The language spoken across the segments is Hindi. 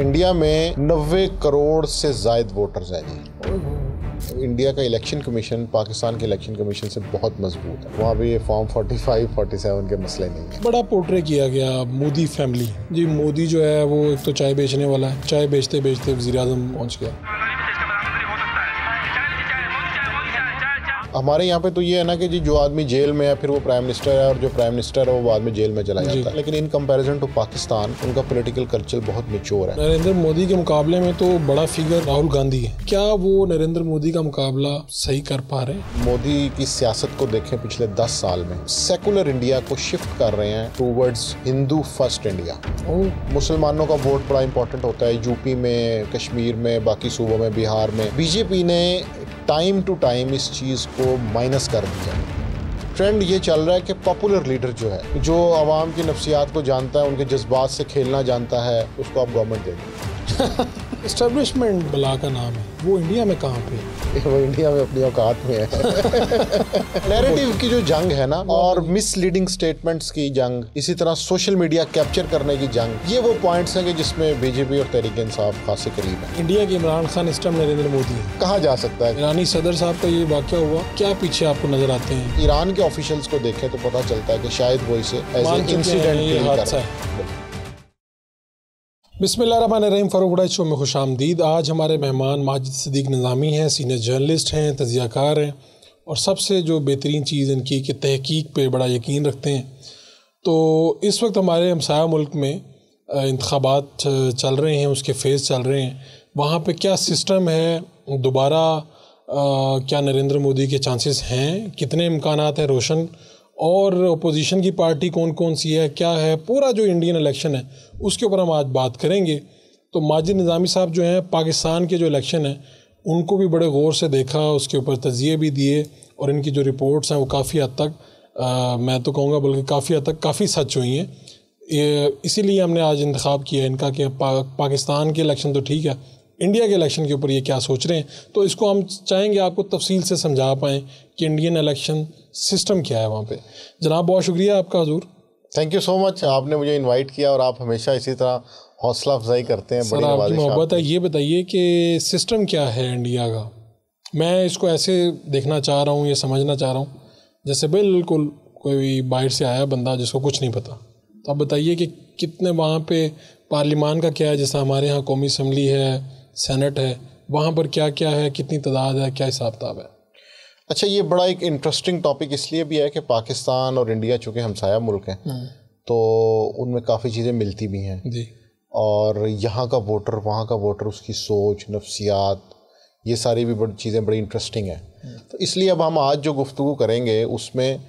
इंडिया में नब्बे करोड़ से जायद वोटर्स हैं जी इंडिया का इलेक्शन कमीशन पाकिस्तान के इलेक्शन कमीशन से बहुत मजबूत है वहाँ पे ये फॉर्म 45, 47 के मसले नहीं है बड़ा पोर्ट्रे किया गया मोदी फैमिली जी मोदी जो है वो एक तो चाय बेचने वाला है चाय बेचते बेचते वजी पहुँच गया हमारे यहाँ पे तो ये है ना कि जी जो आदमी जेल में है फिर वो प्राइम मिनिस्टर है और जो प्राइम मिनिस्टर है वो बाद में जेल में चला जाता है लेकिन इन कंपैरिजन टू पाकिस्तान उनका पॉलिटिकल कल्चर बहुत मेच्योर है नरेंद्र मोदी के मुकाबले में तो बड़ा फिगर राहुल गांधी है क्या वो नरेंद्र मोदी का मुकाबला सही कर पा रहे मोदी की सियासत को देखें पिछले दस साल में सेकुलर इंडिया को शिफ्ट कर रहे हैं टूवर्ड्स हिंदू फर्स्ट इंडिया मुसलमानों का वोट बड़ा इंपॉर्टेंट होता है यूपी में कश्मीर में बाकी सूबों में बिहार में बीजेपी ने टाइम टू टाइम इस चीज़ को को माइनस कर दिया ट्रेंड ये चल रहा है कि पॉपुलर लीडर जो है जो आवाम की नफसियात को जानता है उनके जज्बात से खेलना जानता है उसको आप गवर्नमेंट दे दें इस्टेब्लिशमेंट बला का नाम है वो इंडिया में कहाँ पे वो इंडिया में अपनी औकात में है नैरेटिव की जो जंग है ना और मिसलीडिंग स्टेटमेंट्स की जंग इसी तरह सोशल मीडिया कैप्चर करने की जंग ये वो पॉइंट्स हैं कि जिसमें बीजेपी और तहरीक इंसाफ खासे करीब है इंडिया के इमरान खान इस टाइम नरेंद्र मोदी है कहा जा सकता है ईरानी सदर साहब का ये वाक्य हुआ क्या पीछे आपको नजर आते हैं ईरान के ऑफिशियल्स को देखे तो पता चलता है की शायद वो इसे इंसिडेंट हादसा है बिसमीम बड़ा शो में खुश आमदीद आज हमारे मेहमान माजिद सदीक नज़ामी हैं सीनियर जर्नलिस्ट हैं तजियाकार हैं और सबसे जो बेहतरीन चीज़ इनकी कि तहकीक पे बड़ा यकीन रखते हैं तो इस वक्त हमारे हमसाया मुल्क में इंतबात चल रहे हैं उसके फेज़ चल रहे हैं वहाँ पर क्या सिस्टम है दोबारा क्या नरेंद्र मोदी के चांसेस हैं कितने इम्कान हैं रोशन और अपोजिशन की पार्टी कौन कौन सी है क्या है पूरा जो इंडियन इलेक्शन है उसके ऊपर हम आज बात करेंगे तो माजिद निज़ामी साहब जो हैं पाकिस्तान के जो इलेक्शन हैं उनको भी बड़े गौर से देखा उसके ऊपर तजिए भी दिए और इनकी जो रिपोर्ट्स हैं वो काफ़ी हद तक आ, मैं तो कहूँगा बल्कि काफ़ी हद तक काफ़ी सच हुई हैं इसीलिए हमने आज इंतखब किया इनका कि पा, पाकिस्तान के इलेक्शन तो ठीक है इंडिया के इलेक्शन के ऊपर ये क्या सोच रहे हैं तो इसको हम चाहेंगे आपको तफसील से समझा पाएँ कि इंडियन इलेक्शन सिस्टम क्या है वहाँ पे जनाब बहुत शुक्रिया आपका हजूर थैंक यू सो मच आपने मुझे इनवाइट किया और आप हमेशा इसी तरह हौसला अफजाई करते हैं सर आपकी मोहब्बत है ये बताइए कि सिस्टम क्या है इंडिया का मैं इसको ऐसे देखना चाह रहा हूँ या समझना चाह रहा हूँ जैसे बिल्कुल कोई बाहर से आया बंदा जिसको कुछ नहीं पता तो आप बताइए कि कितने वहाँ पे पार्लिमान का क्या है जैसे हमारे यहाँ कौमी असम्बली है सेनेट है वहाँ पर क्या क्या है कितनी तादाद है क्या हिसाब किताब है अच्छा ये बड़ा एक इंटरेस्टिंग टॉपिक इसलिए भी है कि पाकिस्तान और इंडिया चूँकि हमसाया मुल्क हैं हम्म। तो उनमें काफ़ी चीज़ें मिलती भी हैं जी और यहाँ का वोटर वहाँ का वोटर उसकी सोच नफ्सियात ये सारी भी बड़ी चीज़ें बड़ी इंटरेस्टिंग हैं हम्म। तो इसलिए अब हम आज जो गुफ्तु करेंगे उसमें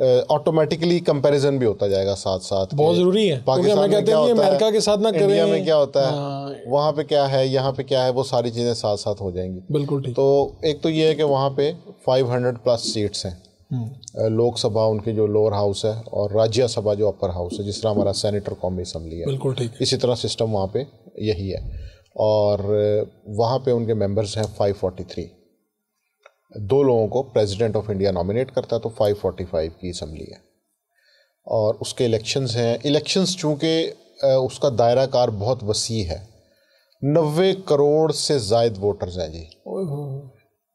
ऑटोमेटिकली कंपैरिजन भी होता जाएगा साथ साथ बहुत जरूरी है पाकिस्तान में कहते हैं अमेरिका के साथ ना करें इंडिया में क्या होता है हाँ। वहाँ पे क्या है यहाँ पे क्या है वो सारी चीज़ें साथ साथ हो जाएंगी बिल्कुल ठीक तो एक तो ये है कि वहाँ पे 500 प्लस सीट्स हैं हम्म। लोकसभा उनकी जो लोअर हाउस है और राज्यसभा जो अपर हाउस है जिस तरह हमारा सैनिटर कौमी असम्बली है बिल्कुल ठीक इसी तरह सिस्टम वहाँ पे यही है और वहाँ पे उनके मेंबर्स हैं 543 दो लोगों को प्रेसिडेंट ऑफ इंडिया नॉमिनेट करता है तो 545 की असम्बली है और उसके इलेक्शंस हैं इलेक्शंस चूँकि उसका दायरा कार बहुत वसी है नबे करोड़ से जायद वोटर्स हैं जी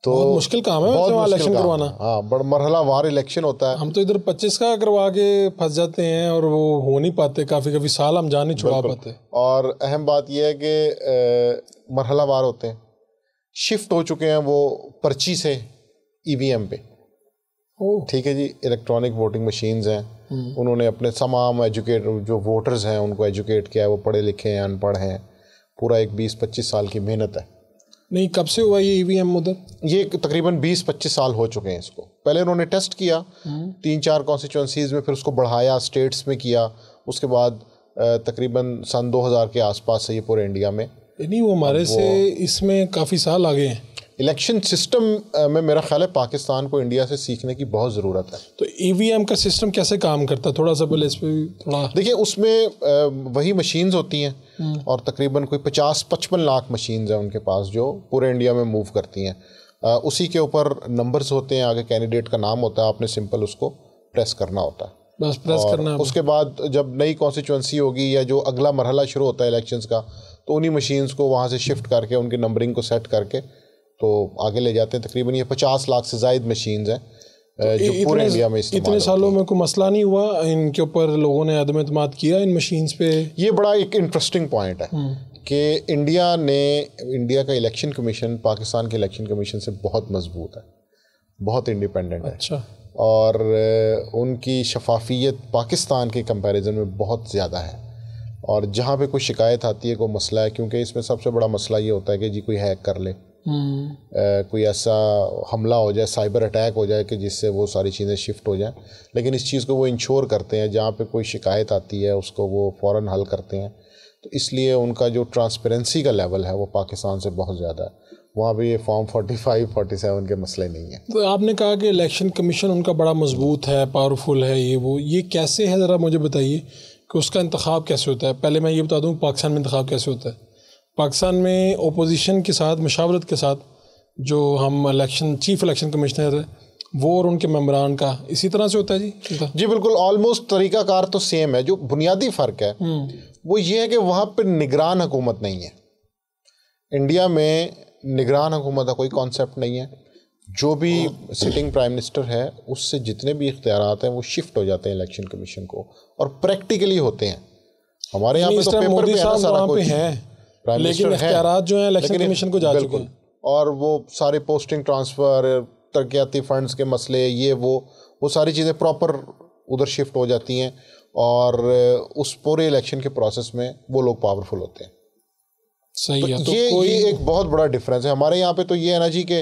तो मुश्किल काम है वहाँ इलेक्शन करवाना हाँ बड़ा मरहला वार इलेक्शन होता है हम तो इधर पच्चीस का करवा के फंस जाते हैं और वो हो नहीं पाते काफ़ी काफ़ी साल हम जान नहीं छुड़ा पाते और अहम बात यह है कि मरहला वार होते हैं शिफ्ट हो चुके हैं वो पर्ची से एम e पे ठीक है जी इलेक्ट्रॉनिक वोटिंग मशीन्स हैं हम्म। उन्होंने अपने तमाम एजुकेट जो वोटर्स हैं उनको एजुकेट किया है वो पढ़े लिखे हैं अनपढ़ हैं पूरा एक बीस पच्चीस साल की मेहनत है नहीं कब से हुआ ये ई वी एम उधर ये तकरीबन बीस पच्चीस साल हो चुके हैं इसको पहले उन्होंने टेस्ट किया तीन चार कॉन्स्टिट्यूंसीज में फिर उसको बढ़ाया स्टेट्स में किया उसके बाद तकरीबन सन 2000 के आसपास से ये पूरे इंडिया में नहीं वो हमारे से इसमें काफ़ी साल आगे हैं इलेक्शन सिस्टम में मेरा ख्याल है पाकिस्तान को इंडिया से सीखने की बहुत ज़रूरत है तो ई e का सिस्टम कैसे काम करता है थोड़ा सा पहले इस पर थोड़ा देखिए उसमें वही मशीन्स होती हैं हम्म। और तकरीबन कोई पचास पचपन लाख मशीन्स हैं उनके पास जो पूरे इंडिया में मूव करती हैं उसी के ऊपर नंबर्स होते हैं आगे कैंडिडेट का नाम होता है आपने सिंपल उसको प्रेस करना होता है बस प्रेस करना उसके बाद जब नई कॉन्स्टिट्यूंसी होगी या जो अगला मरहला शुरू होता है इलेक्शंस का तो उन्हीं मशीन्स को वहाँ से शिफ्ट करके उनके नंबरिंग को सेट करके तो आगे ले जाते हैं तकरीबन ये पचास लाख से जायद मशीन हैं तो जो पूरे इंडिया में इतने सालों में कोई मसला नहीं हुआ इनके ऊपर लोगों ने अदम अतम किया इन मशीन्स पे ये बड़ा एक इंटरेस्टिंग पॉइंट है हम्म। कि इंडिया ने इंडिया का इलेक्शन कमीशन पाकिस्तान के इलेक्शन कमीशन से बहुत मजबूत है बहुत इंडिपेंडेंट अच्छा। है और उनकी शफाफियत पाकिस्तान के कंपैरिजन में बहुत ज़्यादा है और जहाँ पे कोई शिकायत आती है कोई मसला है क्योंकि इसमें सबसे बड़ा मसला ये होता है कि जी कोई हैक कर ले हम्म। कोई ऐसा हमला हो जाए साइबर अटैक हो जाए कि जिससे वो सारी चीज़ें शिफ्ट हो जाए लेकिन इस चीज़ को वो इंश्योर करते हैं जहाँ पे कोई शिकायत आती है उसको वो फ़ौर हल करते हैं तो इसलिए उनका जो ट्रांसपेरेंसी का लेवल है वो पाकिस्तान से बहुत ज़्यादा है वहाँ पर ये फॉर्म फाइव फोर्टी सेवन के मसले नहीं हैं तो आपने कहा कि इलेक्शन कमीशन उनका बड़ा मजबूत है पावरफुल है ये वो ये कैसे है ज़रा मुझे बताइए कि उसका इंतखब कैसे होता है पहले मैं ये बता दूँ पाकिस्तान में इंतखब कैसे होता है पाकिस्तान में अपोजिशन के साथ मशावरत के साथ जो हम इलेक्शन चीफ इलेक्शन कमिश्नर है वो और उनके मेम्बरान का इसी तरह से होता है जी जी बिल्कुल ऑलमोस्ट तरीकाकार तो सेम है जो बुनियादी फ़र्क है हम्म। वो ये है कि वहाँ पर निगरान हुकूमत नहीं है इंडिया में निगरान हुकूमत का कोई कॉन्सेप्ट नहीं है जो भी सिटिंग प्राइम मिनिस्टर है उससे जितने भी इख्तियार हैं वो शिफ्ट हो जाते हैं इलेक्शन कमीशन को और प्रैक्टिकली होते हैं हमारे यहाँ पे तो पेपर पे है सारा कुछ हैं लेकिन इख्तियार जो हैं इलेक्शन कमीशन को जा चुके हैं और वो सारे पोस्टिंग ट्रांसफ़र तरक्याती फंड्स के मसले ये वो वो सारी चीज़ें प्रॉपर उधर शिफ्ट हो जाती हैं और उस पूरे इलेक्शन के प्रोसेस में वो लोग पावरफुल होते हैं सही तो है तो ये, कोई... ये एक बहुत बड़ा डिफरेंस है हमारे यहाँ पे तो ये है ना जी कि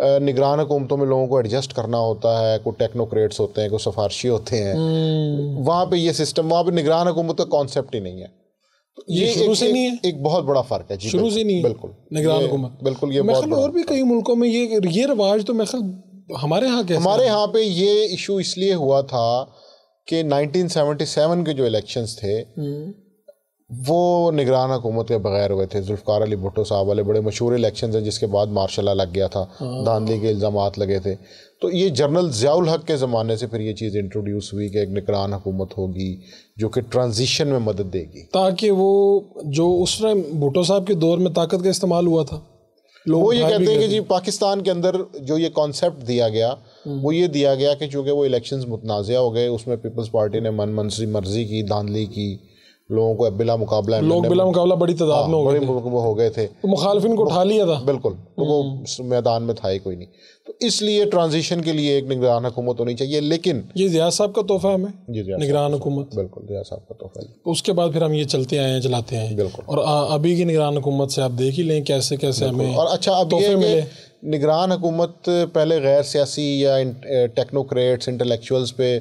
निगरान हुकूमतों में लोगों को एडजस्ट करना होता है कोई टेक्नोक्रेट्स होते हैं कोई सफारशी होते हैं हम्म। वहाँ पे ये सिस्टम वहाँ पे निगरान हुकूमत का कॉन्सेप्ट ही नहीं है तो ये शुरू से नहीं है एक बहुत बड़ा फर्क है शुरू से नहीं बिल्कुल निगरान हुकूमत बिल्कुल ये बहुत और भी कई मुल्कों में ये ये रिवाज तो मैं हमारे यहाँ हमारे यहाँ पे ये इशू इसलिए हुआ था कि 1977 के जो इलेक्शंस थे हम्म। वो निगरान हुकूमत के बगैर हुए थे जुल्फ़ार अली भुट्टो साहब वाले बड़े मशहूर इलेक्शन हैं जिसके बाद मार्शल लग गया था हाँ। धांधली के इल्ज़ाम लगे थे तो ये जनरल ज़ियाउल हक के ज़माने से फिर ये चीज़ इंट्रोड्यूस हुई कि एक निगरान हुकूमत होगी जो कि ट्रांजिशन में मदद देगी ताकि वो जो उस टाइम भुट्टो साहब के दौर में ताकत का इस्तेमाल हुआ था वो ये कहते हैं कि जी पाकिस्तान के अंदर जो ये कॉन्सेप्ट दिया गया हम्म। वो ये दिया गया कि चूँकि वो इलेक्शन मुतनाज़ हो गए उसमें पीपल्स पार्टी ने मन मनसी मर्जी की धांधली की लोगों को बिला मुकाबला लोग बिला मुकाबला बड़ी तादाद हाँ, में हो गए हो गए थे तो मुखालफिन को उठा लिया था बिल्कुल तो वो हम्म। मैदान में था ही कोई नहीं तो इसलिए ट्रांजिशन के लिए एक निगरान हुकूमत होनी चाहिए लेकिन ये जिया साहब का तोहफा हमें निगरान हुकूमत बिल्कुल जिया साहब का तोहफा तो उसके बाद फिर हम ये चलते आए हैं चलाते हैं बिल्कुल और अभी की निगरान हुकूमत से आप देख ही लें कैसे कैसे हमें और अच्छा अब तोहफे मिले निगरान हुकूमत पहले गैर सियासी या टेक्नोक्रेट्स इंटेलेक्चुअल्स पे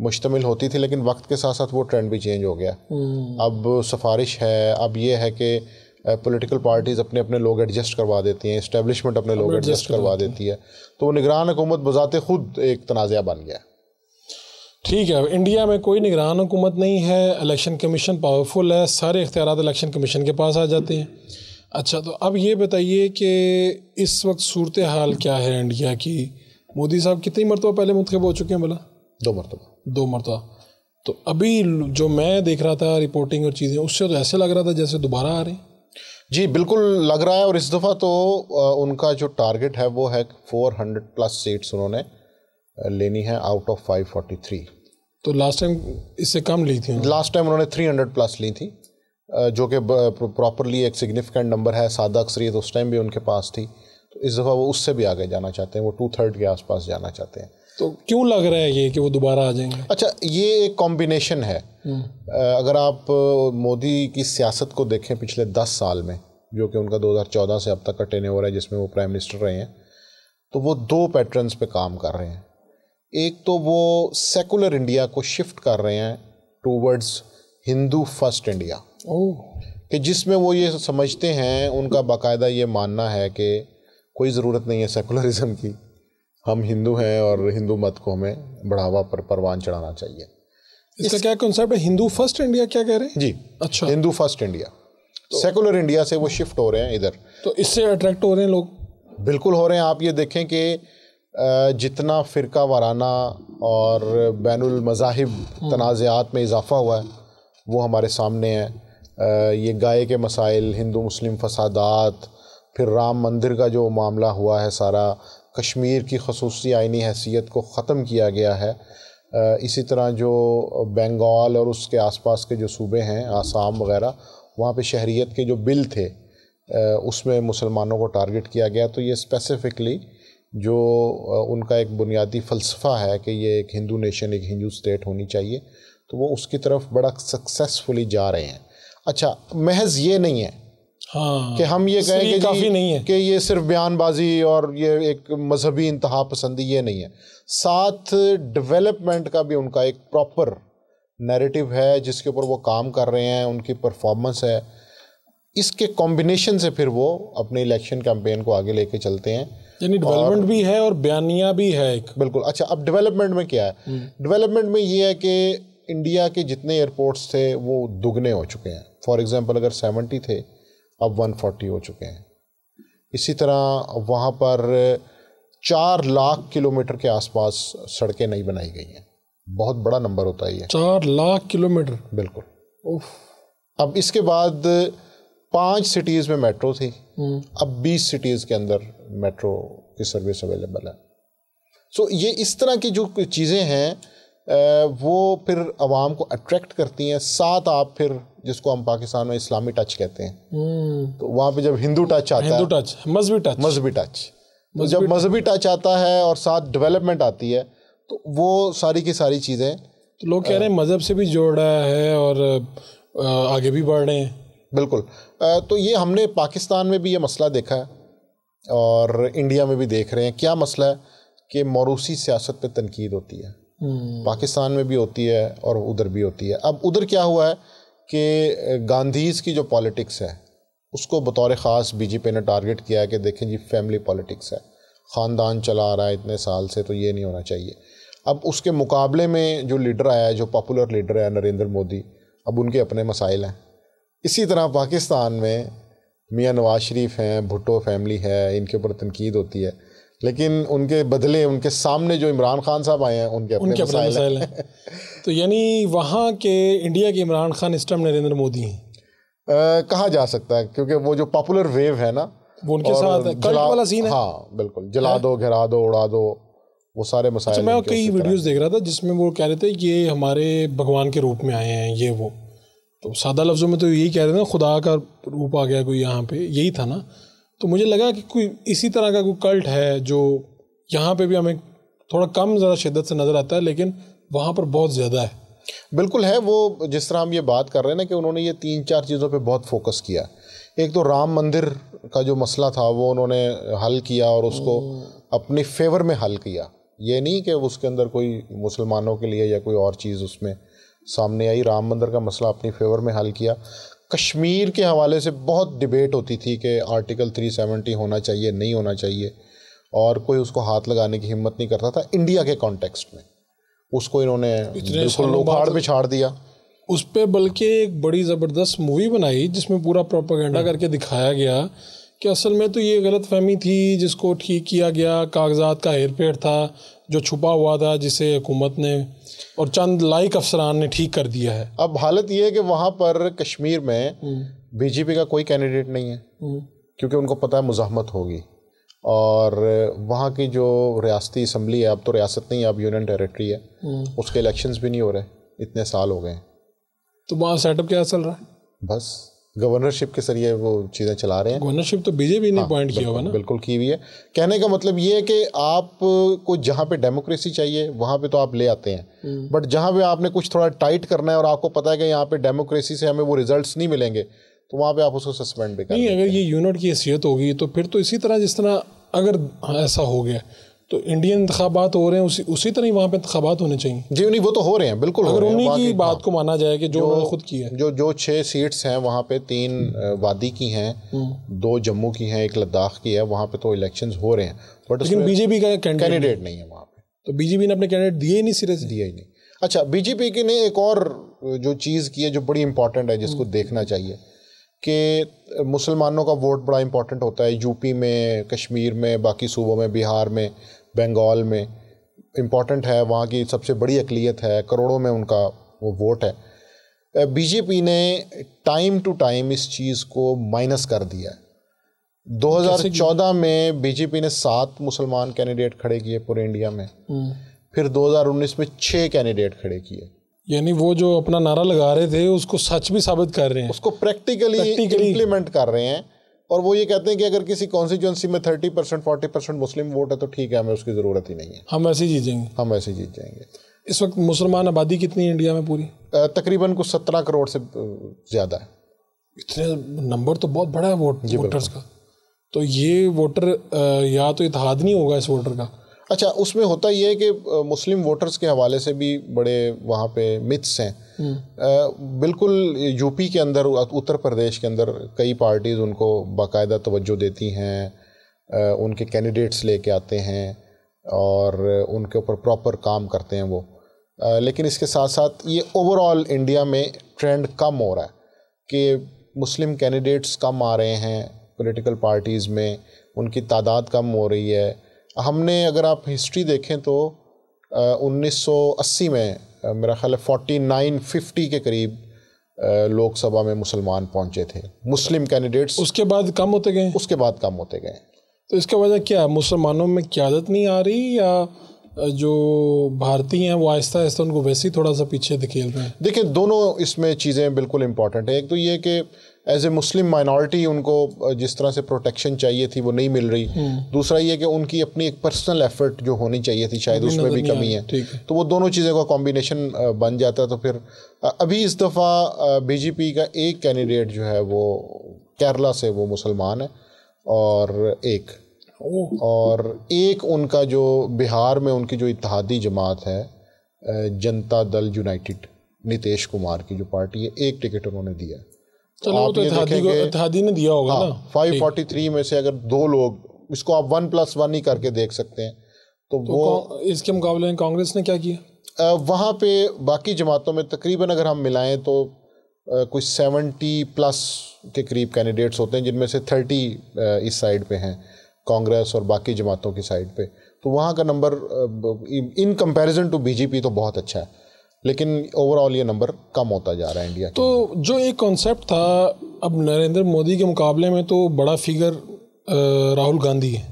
मुश्तमिल होती थी लेकिन वक्त के साथ साथ वो ट्रेंड भी चेंज हो गया अब सिफारिश है अब ये है कि पॉलिटिकल पार्टीज़ अपने अपने लोग एडजस्ट करवा देती हैं इस्टेबलिशमेंट अपने लोग एडजस्ट करवा देती है तो निगरान हुकूमत बजाते खुद एक तनाज़ा बन गया ठीक है इंडिया में कोई निगरान हुकूमत नहीं है इलेक्शन कमीशन पावरफुल है सारे इख्तियार इलेक्शन कमीशन के पास आ जाते हैं अच्छा तो अब ये बताइए कि इस वक्त सूरत हाल क्या है इंडिया की मोदी साहब कितनी मरतबा पहले मुंतब हो चुके हैं बोला दो मरतबा दो मरतबा तो अभी जो मैं देख रहा था रिपोर्टिंग और चीज़ें उससे तो ऐसे लग रहा था जैसे दोबारा आ रही जी बिल्कुल लग रहा है और इस दफ़ा तो उनका जो टारगेट है वो है 400 प्लस सीट्स उन्होंने लेनी है आउट ऑफ 543 तो लास्ट टाइम इससे कम ली थी लास्ट टाइम उन्होंने 300 प्लस ली थी जो कि प्रॉपरली एक सिग्निफिकेंट नंबर है सादा अक्सरियत उस टाइम भी उनके पास थी तो इस दफ़ा वो उससे भी आगे जाना चाहते हैं वो टू थर्ड के आसपास जाना चाहते हैं तो क्यों लग रहा है ये कि वो दोबारा आ जाएंगे अच्छा ये एक कॉम्बिनेशन है हम्म। अगर आप मोदी की सियासत को देखें पिछले दस साल में जो कि उनका 2014 से अब तक का टेन ओवर है जिसमें वो प्राइम मिनिस्टर रहे हैं तो वो दो पैटर्न्स पे काम कर रहे हैं एक तो वो सेकुलर इंडिया को शिफ्ट कर रहे हैं टूवर्ड्स हिंदू फर्स्ट इंडिया कि जिसमें वो ये समझते हैं उनका बाकायदा ये मानना है कि कोई ज़रूरत नहीं है सेकुलरिज्म की हम हिंदू हैं और हिंदू मत को हमें बढ़ावा पर परवान चढ़ाना चाहिए इसका इस... क्या कॉन्सेप्ट है हिंदू फर्स्ट इंडिया क्या कह रहे हैं जी अच्छा Hindu first India secular India से वो शिफ्ट हो रहे हैं इधर तो इससे अट्रैक्ट हो रहे हैं लोग बिल्कुल हो रहे हैं आप ये देखें कि जितना फ़िरका वाराना और बैन मज़ाहिब हम्म। तनाज़ात में इजाफ़ा हुआ है वो हमारे सामने है ये गाय के मसाइल हिंदू मुस्लिम फसादात फिर राम मंदिर का जो मामला हुआ है सारा कश्मीर की खसूस आइनी हैसियत को ख़त्म किया गया है इसी तरह जो बंगाल और उसके आसपास के जो सूबे हैं आसाम वगैरह वहाँ पे शहरीत के जो बिल थे उसमें मुसलमानों को टारगेट किया गया तो ये स्पेसिफ़िकली जो उनका एक बुनियादी फ़लसफ़ा है कि ये एक हिंदू नेशन एक हिंदू स्टेट होनी चाहिए तो वो उसकी तरफ बड़ा सक्सेसफुली जा रहे हैं अच्छा महज ये नहीं है हाँ। कि हम ये कहें कि काफी नहीं है कि ये सिर्फ बयानबाजी और ये एक मजहबी इंतहा पसंदी ये नहीं है साथ डेवलपमेंट का भी उनका एक प्रॉपर नैरेटिव है जिसके ऊपर वो काम कर रहे हैं उनकी परफॉर्मेंस है इसके कॉम्बिनेशन से फिर वो अपने इलेक्शन कैंपेन को आगे लेके चलते हैं यानी डेवलपमेंट भी है और बयानिया भी है एक बिल्कुल अच्छा अब डेवलपमेंट में क्या है डेवलपमेंट हम्म। में ये है कि इंडिया के जितने एयरपोर्ट्स थे वो दुगने हो चुके हैं फॉर एग्जाम्पल अगर सेवेंटी थे अब 140 हो चुके हैं इसी तरह वहाँ पर चार लाख किलोमीटर के आसपास सड़कें नहीं बनाई गई हैं बहुत बड़ा नंबर होता है ये चार लाख किलोमीटर बिल्कुल उफ। अब इसके बाद पांच सिटीज़ में मेट्रो थी हम्म। अब बीस सिटीज़ के अंदर मेट्रो की सर्विस अवेलेबल है सो ये इस तरह की जो चीज़ें हैं वो फिर आवाम को अट्रैक्ट करती हैं साथ आप फिर जिसको हम पाकिस्तान में इस्लामी टच कहते हैं हम्म। तो वहाँ पे जब हिंदू टच आता हिंदू टच मजहबी टच मजहबी टच तो जब मजहबी टच आता है और साथ डेवलपमेंट आती है तो वो सारी की सारी चीज़ें तो लोग कह रहे हैं मज़हब से भी जोड़ रहा है और आगे भी बढ़ रहे हैं बिल्कुल तो ये हमने पाकिस्तान में भी ये मसला देखा है और इंडिया में भी देख रहे हैं क्या मसला है कि मौरूसी सियासत पे तनकीद होती है हम्म। पाकिस्तान में भी होती है और उधर भी होती है अब उधर क्या हुआ है कि गांधीज़ की जो पॉलिटिक्स है उसको बतौर ख़ास बीजेपी ने टारगेट किया है कि देखें जी फैमिली पॉलिटिक्स है ख़ानदान चला आ रहा है इतने साल से तो ये नहीं होना चाहिए अब उसके मुकाबले में जो लीडर आया है जो पॉपुलर लीडर है नरेंद्र मोदी अब उनके अपने मसाइल हैं इसी तरह पाकिस्तान में मियाँ नवाज शरीफ हैं भुट्टो फैमिली है इनके ऊपर तनकीद होती है लेकिन उनके बदले उनके सामने जो इमरान खान साहब आए हैं उनके अपने उनके अपने मसाइल हैं तो यानी वहाँ के इंडिया के इमरान खान इस टाइम नरेंद्र मोदी हैं कहा जा सकता है क्योंकि वो जो पॉपुलर वेव है ना वो उनके साथ जला, वाला सीन है हाँ बिल्कुल जला दो घिरा दो उड़ा दो वो सारे मसाले अच्छा, मैं कई वीडियोस देख रहा था जिसमें वो कह रहे थे ये हमारे भगवान के रूप में आए हैं ये वो तो सादा लफ्ज़ों में तो यही कह रहे थे ना खुदा का रूप आ गया कोई यहाँ पे यही था ना तो मुझे लगा कि कोई इसी तरह का कोई कल्ट है जो यहाँ पे भी हमें थोड़ा कम ज़रा शिद्दत से नज़र आता है लेकिन वहाँ पर बहुत ज़्यादा है बिल्कुल है वो जिस तरह हम ये बात कर रहे हैं ना कि उन्होंने ये तीन चार चीज़ों पे बहुत फोकस किया एक तो राम मंदिर का जो मसला था वो उन्होंने हल किया और उसको हम्म। अपने फेवर में हल किया ये नहीं कि उसके अंदर कोई मुसलमानों के लिए या कोई और चीज़ उसमें सामने आई राम मंदिर का मसला अपनी फेवर में हल किया कश्मीर के हवाले से बहुत डिबेट होती थी कि आर्टिकल 370 होना चाहिए नहीं होना चाहिए और कोई उसको हाथ लगाने की हिम्मत नहीं करता था इंडिया के कॉन्टेक्स्ट में उसको इन्होंने उखाड़ बिछाड़ दिया उस पर बल्कि एक बड़ी ज़बरदस्त मूवी बनाई जिसमें पूरा प्रोपागेंडा हम्म। करके दिखाया गया कि असल में तो ये गलत फहमी थी जिसको ठीक किया गया कागजात का हेर पेड़ था जो छुपा हुआ था जिसे हुकूमत ने और चंद लाइक अफसरान ने ठीक कर दिया है अब हालत ये है कि वहाँ पर कश्मीर में हम्म। बीजेपी का कोई कैंडिडेट नहीं है हम्म। क्योंकि उनको पता है मुजाहमत होगी और वहाँ की जो रियासती असम्बली है अब तो रियासत नहीं है अब यूनियन टेरेटरी है हम्म। उसके इलेक्शंस भी नहीं हो रहे इतने साल हो गए तो वहाँ सेटअप क्या चल रहा है बस गवर्नरशिप के जरिए वो चीज़ें चला रहे हैं गवर्नरशिप तो बीजेपी ने हाँ, पॉइंट किया हुआ ना बिल्कुल की हुई है कहने का मतलब ये है कि आप को जहाँ पे डेमोक्रेसी चाहिए वहाँ पे तो आप ले आते हैं बट हम्म। जहाँ पे आपने कुछ थोड़ा टाइट करना है और आपको पता है कि यहाँ पे डेमोक्रेसी से हमें वो रिजल्ट्स नहीं मिलेंगे तो वहाँ पे आप उसको सस्पेंड भी नहीं अगर ये यूनिट की हैसियत होगी तो फिर तो इसी तरह जिस तरह अगर ऐसा हो गया तो इंडियन इंतबात हो रहे हैं उसी उसी तरह ही वहाँ पे इंतबात होने चाहिए जी नहीं वो तो हो रहे हैं बिल्कुल अगर उन्हीं की बात को हाँ। माना जाए कि जो, जो उन्होंने खुद की है जो जो छः सीट्स हैं वहाँ पे तीन हम्म। वादी की हैं हम्म। दो जम्मू की हैं एक लद्दाख की है वहाँ पे तो इलेक्शन हो रहे हैं बट लेकिन बीजेपी का कैंडिडेट नहीं है वहाँ पे तो बीजेपी ने अपने कैंडिडेट दिए ही नहीं से दिया ही नहीं अच्छा बीजेपी के ने एक और जो चीज़ की है जो बड़ी इंपॉर्टेंट है जिसको हम्म। देखना चाहिए कि मुसलमानों का वोट बड़ा इंपॉर्टेंट होता है यूपी में कश्मीर में बाकी सूबों में बिहार में बंगाल में इम्पॉर्टेंट है वहाँ की सबसे बड़ी अकलीत है करोड़ों में उनका वो वोट है बीजेपी ने टाइम टू टाइम इस चीज़ को माइनस कर दिया है 2014 में बीजेपी ने सात मुसलमान कैंडिडेट खड़े किए पूरे इंडिया में हम्म। फिर 2019 में छः कैंडिडेट खड़े किए यानी वो जो अपना नारा लगा रहे थे उसको सच भी साबित कर रहे हैं उसको प्रैक्टिकली इम्प्लीमेंट कर रहे हैं और वो ये कहते हैं कि अगर किसी कॉन्स्टिट्यूंसी में thirty percent forty percent Muslim vote है तो ठीक है हमें उसकी ज़रूरत ही नहीं है हम ऐसे जीत जाएंगे हम ऐसे जीत जाएंगे इस वक्त मुसलमान आबादी कितनी है इंडिया में पूरी तकरीबन कुछ सत्रह करोड़ से ज़्यादा है इतने नंबर तो बहुत बड़ा है वोट वोटर्स का तो ये वोटर या तो इतिहाद नहीं होगा इस वोटर का अच्छा उसमें होता ये है कि मुस्लिम वोटर्स के हवाले से भी बड़े वहाँ पे मिथ्स हैं हम्म। बिल्कुल यूपी के अंदर उत्तर प्रदेश के अंदर कई पार्टीज़ उनको बाकायदा तवज्जो देती हैं उनके कैंडिडेट्स लेके आते हैं और उनके ऊपर प्रॉपर काम करते हैं वो लेकिन इसके साथ साथ ये ओवरऑल इंडिया में ट्रेंड कम हो रहा है कि मुस्लिम कैंडिडेट्स कम आ रहे हैं पॉलिटिकल पार्टीज़ में उनकी तादाद कम हो रही है हमने अगर आप हिस्ट्री देखें तो उन्नीस में मेरा ख्याल है फोर्टी नाइन फिफ्टी के करीब लोकसभा में मुसलमान पहुंचे थे मुस्लिम कैंडिडेट्स उसके बाद कम होते गए उसके बाद कम होते गए तो इसका वजह क्या है मुसलमानों में क्यादत नहीं आ रही या जो भारतीय हैं वो आहिस्ता आहिस्ता उनको वैसे ही थोड़ा सा पीछे धकेल रहे हैं देखिए दोनों इसमें चीज़ें बिल्कुल इम्पॉर्टेंट है एक तो ये कि एज ए मुस्लिम माइनॉरिटी उनको जिस तरह से प्रोटेक्शन चाहिए थी वो नहीं मिल रही हम्म। दूसरा ये कि उनकी अपनी एक पर्सनल एफर्ट जो होनी चाहिए थी शायद उसमें भी कमी है तो वो दोनों चीज़ों का कॉम्बिनेशन बन जाता तो फिर अभी इस दफ़ा बीजेपी का एक कैंडिडेट जो है वो केरला से वो मुसलमान है और एक और एक उनका जो बिहार में उनकी जो इतिहादी जमात है जनता दल यूनाइटेड नीतीश कुमार की जो पार्टी है एक टिकट उन्होंने दिया है तो तो ये ने दिया होगा हाँ, फाइव फोर्टी थ्री में से अगर दो लोग इसको आप वन प्लस वन ही करके देख सकते हैं तो, तो वो इसके मुकाबले में कांग्रेस ने क्या किया वहाँ पे बाकी जमातों में तकरीबन अगर हम मिलाएं तो कुछ सेवेंटी प्लस के करीब कैंडिडेट्स होते हैं जिनमें से थर्टी इस साइड पे हैं कांग्रेस और बाकी जमातों की साइड पे तो वहाँ का number in comparison to BJP तो बहुत अच्छा है लेकिन ओवरऑल ये नंबर कम होता जा रहा है इंडिया तो जो एक कॉन्सेप्ट था अब नरेंद्र मोदी के मुकाबले में तो बड़ा फिगर राहुल गांधी है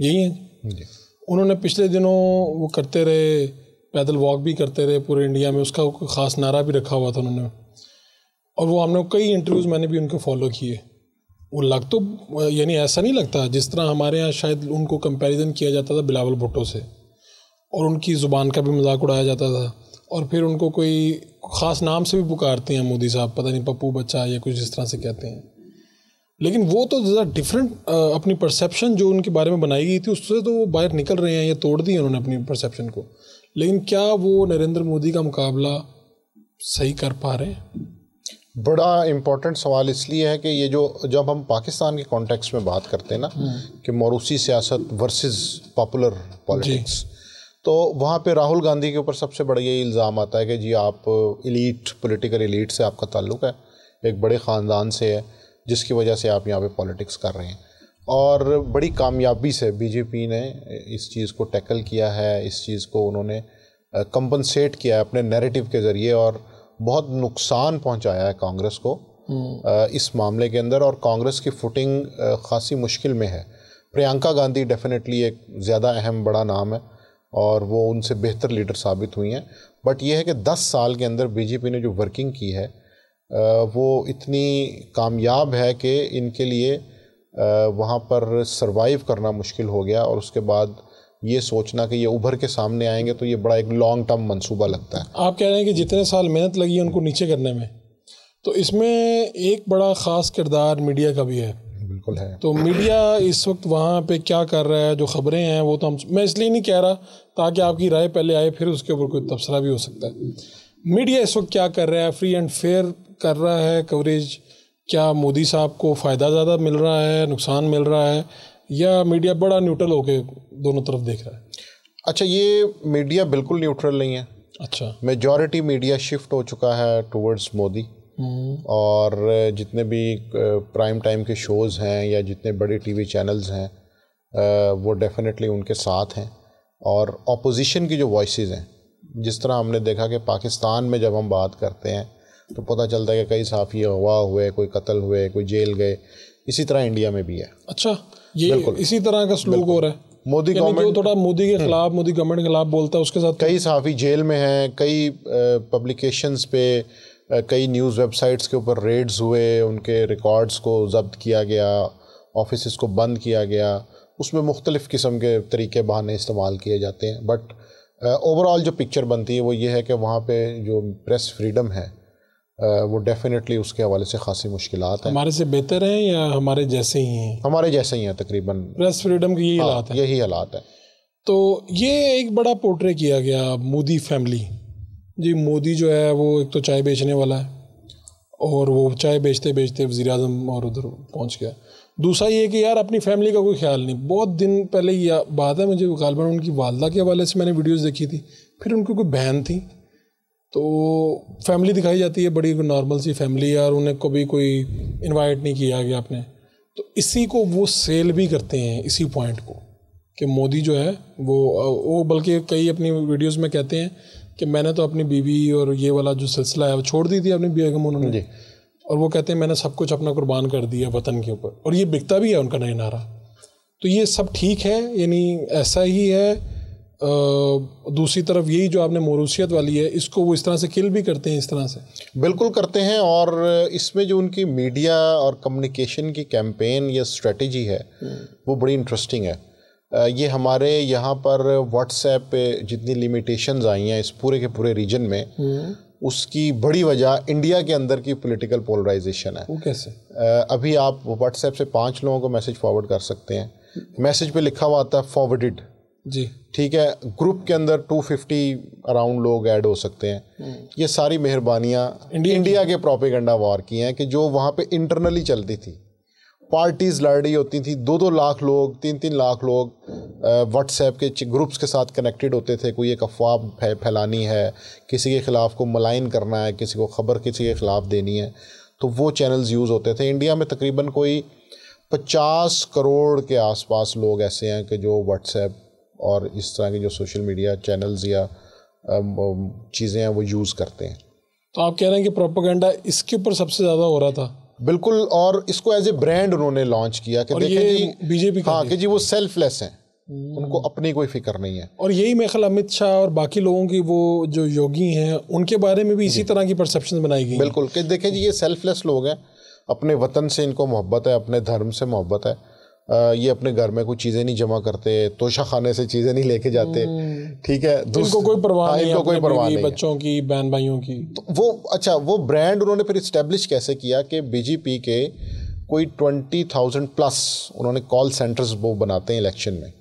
यही है उन्होंने पिछले दिनों वो करते रहे पैदल वॉक भी करते रहे पूरे इंडिया में उसका ख़ास नारा भी रखा हुआ था उन्होंने और वो हमने कई इंटरव्यूज़ मैंने भी उनके फॉलो किए वो लग तो यानी ऐसा नहीं लगता जिस तरह हमारे यहाँ शायद उनको कंपैरिजन किया जाता था बिलावल भुट्टो से और उनकी ज़ुबान का भी मजाक उड़ाया जाता था और फिर उनको कोई ख़ास नाम से भी पुकारते हैं मोदी साहब पता नहीं पप्पू बच्चा या कुछ इस तरह से कहते हैं लेकिन वो तो ज़रा डिफरेंट अपनी परसेप्शन जो उनके बारे में बनाई गई थी उससे तो वो बाहर निकल रहे हैं या तोड़ दी उन्होंने अपनी परसेप्शन को लेकिन क्या वो नरेंद्र मोदी का मुकाबला सही कर पा रहे हैं बड़ा इम्पॉर्टेंट सवाल इसलिए है कि ये जो जब हम पाकिस्तान के कॉन्टेक्स्ट में बात करते हैं ना हम्म। कि मौरूसी सियासत वर्सेस पॉपुलर पॉलिटिक्स तो वहाँ पे राहुल गांधी के ऊपर सबसे बड़ा ये इल्ज़ाम आता है कि जी आप इलीट पॉलिटिकल इलीट से आपका ताल्लुक़ है एक बड़े ख़ानदान से है जिसकी वजह से आप यहाँ पे पॉलिटिक्स कर रहे हैं और बड़ी कामयाबी से बीजेपी ने इस चीज़ को टैकल किया है इस चीज़ को उन्होंने कंपनसेट किया है अपने नैरेटिव के ज़रिए और बहुत नुकसान पहुँचाया है कांग्रेस को हम्म। इस मामले के अंदर और कांग्रेस की फुटिंग खासी मुश्किल में है प्रियंका गांधी डेफिनेटली एक ज़्यादा अहम बड़ा नाम है और वो उनसे बेहतर लीडर साबित हुई हैं बट ये है कि 10 साल के अंदर बीजेपी ने जो वर्किंग की है वो इतनी कामयाब है कि इनके लिए वहाँ पर सरवाइव करना मुश्किल हो गया और उसके बाद ये सोचना कि ये उभर के सामने आएंगे तो ये बड़ा एक लॉन्ग टर्म मंसूबा लगता है आप कह रहे हैं कि जितने साल मेहनत लगी है उनको नीचे करने में तो इसमें एक बड़ा ख़ास किरदार मीडिया का भी है बिल्कुल है तो मीडिया इस वक्त वहाँ पे क्या कर रहा है जो खबरें हैं वो तो हम मैं इसलिए नहीं कह रहा ताकि आपकी राय पहले आए फिर उसके ऊपर कोई तबसरा भी हो सकता है मीडिया इस वक्त क्या कर रहा है फ्री एंड फेयर कर रहा है कवरेज क्या मोदी साहब को फ़ायदा ज़्यादा मिल रहा है नुकसान मिल रहा है या मीडिया बड़ा न्यूट्रल होकर दोनों तरफ देख रहा है अच्छा ये मीडिया बिल्कुल न्यूट्रल नहीं है अच्छा मेजॉरिटी मीडिया शिफ्ट हो चुका है टुवर्ड्स मोदी हम्म। और जितने भी प्राइम टाइम के शोज़ हैं या जितने बड़े टीवी चैनल्स हैं वो डेफिनेटली उनके साथ हैं और अपोजिशन की जो वॉइस हैं जिस तरह हमने देखा कि पाकिस्तान में जब हम बात करते हैं तो पता चलता है कि कई साफ़ी अगवा हुए कोई कत्ल हुए कोई जेल गए इसी तरह इंडिया में भी है अच्छा ये इसी तरह का स्लोक हो रहा है मोदी गवर्नमेंट थोड़ा मोदी के हम्म। खिलाफ मोदी गवर्नमेंट के खिलाफ बोलता है उसके साथ कई साफ़ी जेल में हैं कई पब्लिकेशंस पे कई न्यूज़ वेबसाइट्स के ऊपर रेड्स हुए उनके रिकॉर्ड्स को जब्त किया गया ऑफिस को बंद किया गया उसमें मुख्तलिफ़ किस्म के तरीके बहाने इस्तेमाल किए जाते हैं बट ओवरऑल जो पिक्चर बनती है वो ये है कि वहाँ पे जो प्रेस फ्रीडम है वो डेफिनेटली उसके हवाले से खासी मुश्किल हैं हमारे से बेहतर हैं या हमारे जैसे ही हैं हमारे जैसे ही हैं तकरीबन प्रेस फ्रीडम की यही हाँ, हालात है यही हालात हैं तो ये एक बड़ा पोर्ट्रे किया गया मोदी फैमिली जी मोदी जो है वो एक तो चाय बेचने वाला है और वो चाय बेचते बेचते वजी अजम और उधर पहुँच गया दूसरा ये कि यार अपनी फैमिली का कोई ख्याल नहीं बहुत दिन पहले ये बात है मुझे गालबा उनकी वालदा के हवाले से मैंने वीडियोज़ देखी थी फिर उनकी कोई बहन थी तो फैमिली दिखाई जाती है बड़ी नॉर्मल सी फैमिली है उन्हें कभी कोई इनवाइट नहीं किया गया आपने तो इसी को वो सेल भी करते हैं इसी पॉइंट को कि मोदी जो है वो वो बल्कि कई अपनी वीडियोस में कहते हैं कि मैंने तो अपनी बीवी और ये वाला जो सिलसिला है वो छोड़ दी थी अपनी बेगम उन्होंने जी और वो कहते हैं मैंने सब कुछ अपना कुर्बान कर दिया वतन के ऊपर और ये बिकता भी है उनका नया नारा तो ये सब ठीक है यानी ऐसा ही है दूसरी तरफ यही जो आपने मौरूसीत वाली है इसको वो इस तरह से किल भी करते हैं इस तरह से बिल्कुल करते हैं और इसमें जो उनकी मीडिया और कम्युनिकेशन की कैंपेन या स्ट्रेटजी है हम्म। वो बड़ी इंटरेस्टिंग है ये हमारे यहाँ पर व्हाट्सएप पे जितनी लिमिटेशंस आई हैं इस पूरे के पूरे रीजन में हम्म। उसकी बड़ी वजह इंडिया के अंदर की पॉलिटिकल पोलराइजेशन है वो कैसे अभी आप व्हाट्सएप से पांच लोगों को मैसेज फॉरवर्ड कर सकते हैं मैसेज पे लिखा हुआ आता है फॉरवर्डेड जी ठीक है ग्रुप के अंदर 250 अराउंड लोग ऐड हो सकते हैं हम्म। ये सारी मेहरबानियाँ इंडिया, इंडिया के प्रोपेगेंडा वार की हैं कि जो वहाँ पे इंटरनली चलती थी पार्टीज़ लड़ रही होती थी दो दो लाख लोग तीन तीन लाख लोग व्हाट्सएप के ग्रुप्स के साथ कनेक्टेड होते थे कोई एक अफवाह फै, फैलानी है किसी के ख़िलाफ़ को मलाइन करना है किसी को ख़बर किसी के ख़िलाफ़ देनी है तो वो चैनल्स यूज़ होते थे इंडिया में तकरीबन कोई पचास करोड़ के आसपास लोग ऐसे हैं कि जो व्हाट्सएप और इस तरह के जो सोशल मीडिया चैनल्स या चीज़ें हैं वो यूज़ करते हैं तो आप कह रहे हैं कि प्रोपोगंडा इसके ऊपर सबसे ज़्यादा हो रहा था बिल्कुल और इसको एज ए ब्रांड उन्होंने लॉन्च किया कि देखिए जी बीजेपी हाँ कि जी वो सेल्फलेस हैं हम्म। उनको अपनी कोई फिक्र नहीं है और यही मेरे ख्याल अमित शाह और बाकी लोगों की वो जो योगी हैं उनके बारे में भी इसी तरह की परसेप्शन बनाई गई बिल्कुल कि देखें जी ये सेल्फलेस लोग हैं अपने वतन से इनको मोहब्बत है अपने धर्म से मोहब्बत है ये अपने घर में कोई चीज़ें नहीं जमा करते तोशा खाने से चीज़ें नहीं लेके जाते हम्म। ठीक है इनको कोई परवाह हाँ, नहीं इनको कोई परवाह नहीं बच्चों की बहन भाइयों की तो वो अच्छा वो ब्रांड उन्होंने फिर इस्टेब्लिश कैसे किया कि बीजेपी के कोई ट्वेंटी थाउजेंड प्लस उन्होंने कॉल सेंटर्स वो बनाते हैं इलेक्शन में